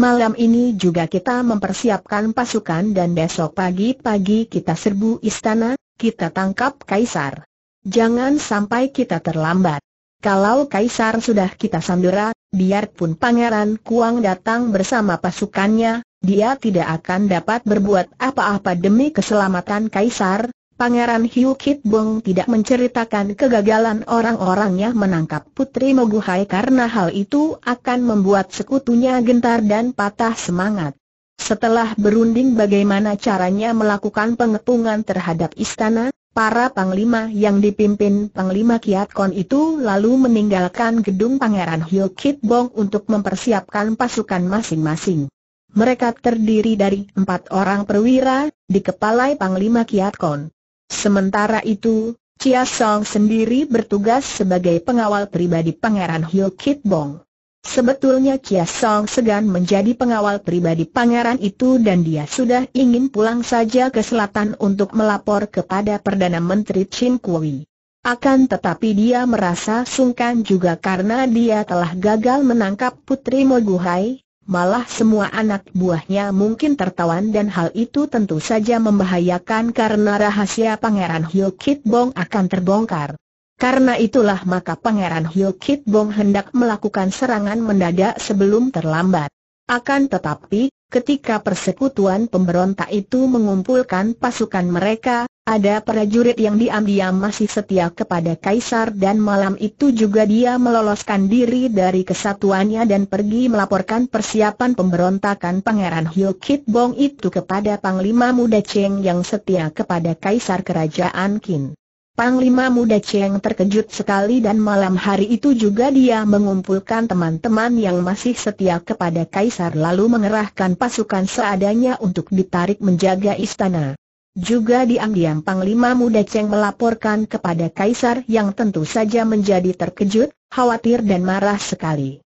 Malam ini juga kita mempersiapkan pasukan dan besok pagi-pagi kita serbu istana, kita tangkap kaisar. Jangan sampai kita terlambat. Kalau Kaisar sudah kita sandera, biarpun Pangeran Kuang datang bersama pasukannya, dia tidak akan dapat berbuat apa-apa demi keselamatan Kaisar. Pangeran Hiu Kit Bong tidak menceritakan kegagalan orang-orangnya menangkap Putri Moguhai karena hal itu akan membuat sekutunya gentar dan patah semangat. Setelah berunding bagaimana caranya melakukan pengepungan terhadap istana, Para panglima yang dipimpin panglima Kiatkon itu lalu meninggalkan gedung Pangeran Hyo Kit Bong untuk mempersiapkan pasukan masing-masing. Mereka terdiri dari empat orang perwira, dikepalai panglima Kiatkon. Sementara itu, Chia Song sendiri bertugas sebagai pengawal pribadi Pangeran Hyo Kit Bong. Sebetulnya Chia Song segan menjadi pengawal pribadi pangeran itu dan dia sudah ingin pulang saja ke selatan untuk melapor kepada Perdana Menteri Chin Kui. Akan tetapi dia merasa sungkan juga karena dia telah gagal menangkap Putri Moguhai, malah semua anak buahnya mungkin tertawan dan hal itu tentu saja membahayakan karena rahasia pangeran Hyo Kit Bong akan terbongkar. Karena itulah maka Pangeran Hill Bong hendak melakukan serangan mendadak sebelum terlambat. Akan tetapi, ketika persekutuan pemberontak itu mengumpulkan pasukan mereka, ada prajurit yang diam-diam masih setia kepada Kaisar dan malam itu juga dia meloloskan diri dari kesatuannya dan pergi melaporkan persiapan pemberontakan Pangeran Hill Bong itu kepada Panglima Muda Cheng yang setia kepada Kaisar Kerajaan Qin. Panglima muda Cheng terkejut sekali dan malam hari itu juga dia mengumpulkan teman-teman yang masih setia kepada Kaisar lalu mengerahkan pasukan seadanya untuk ditarik menjaga istana. Juga diam-diam Panglima Muda Cheng melaporkan kepada Kaisar yang tentu saja menjadi terkejut, khawatir dan marah sekali.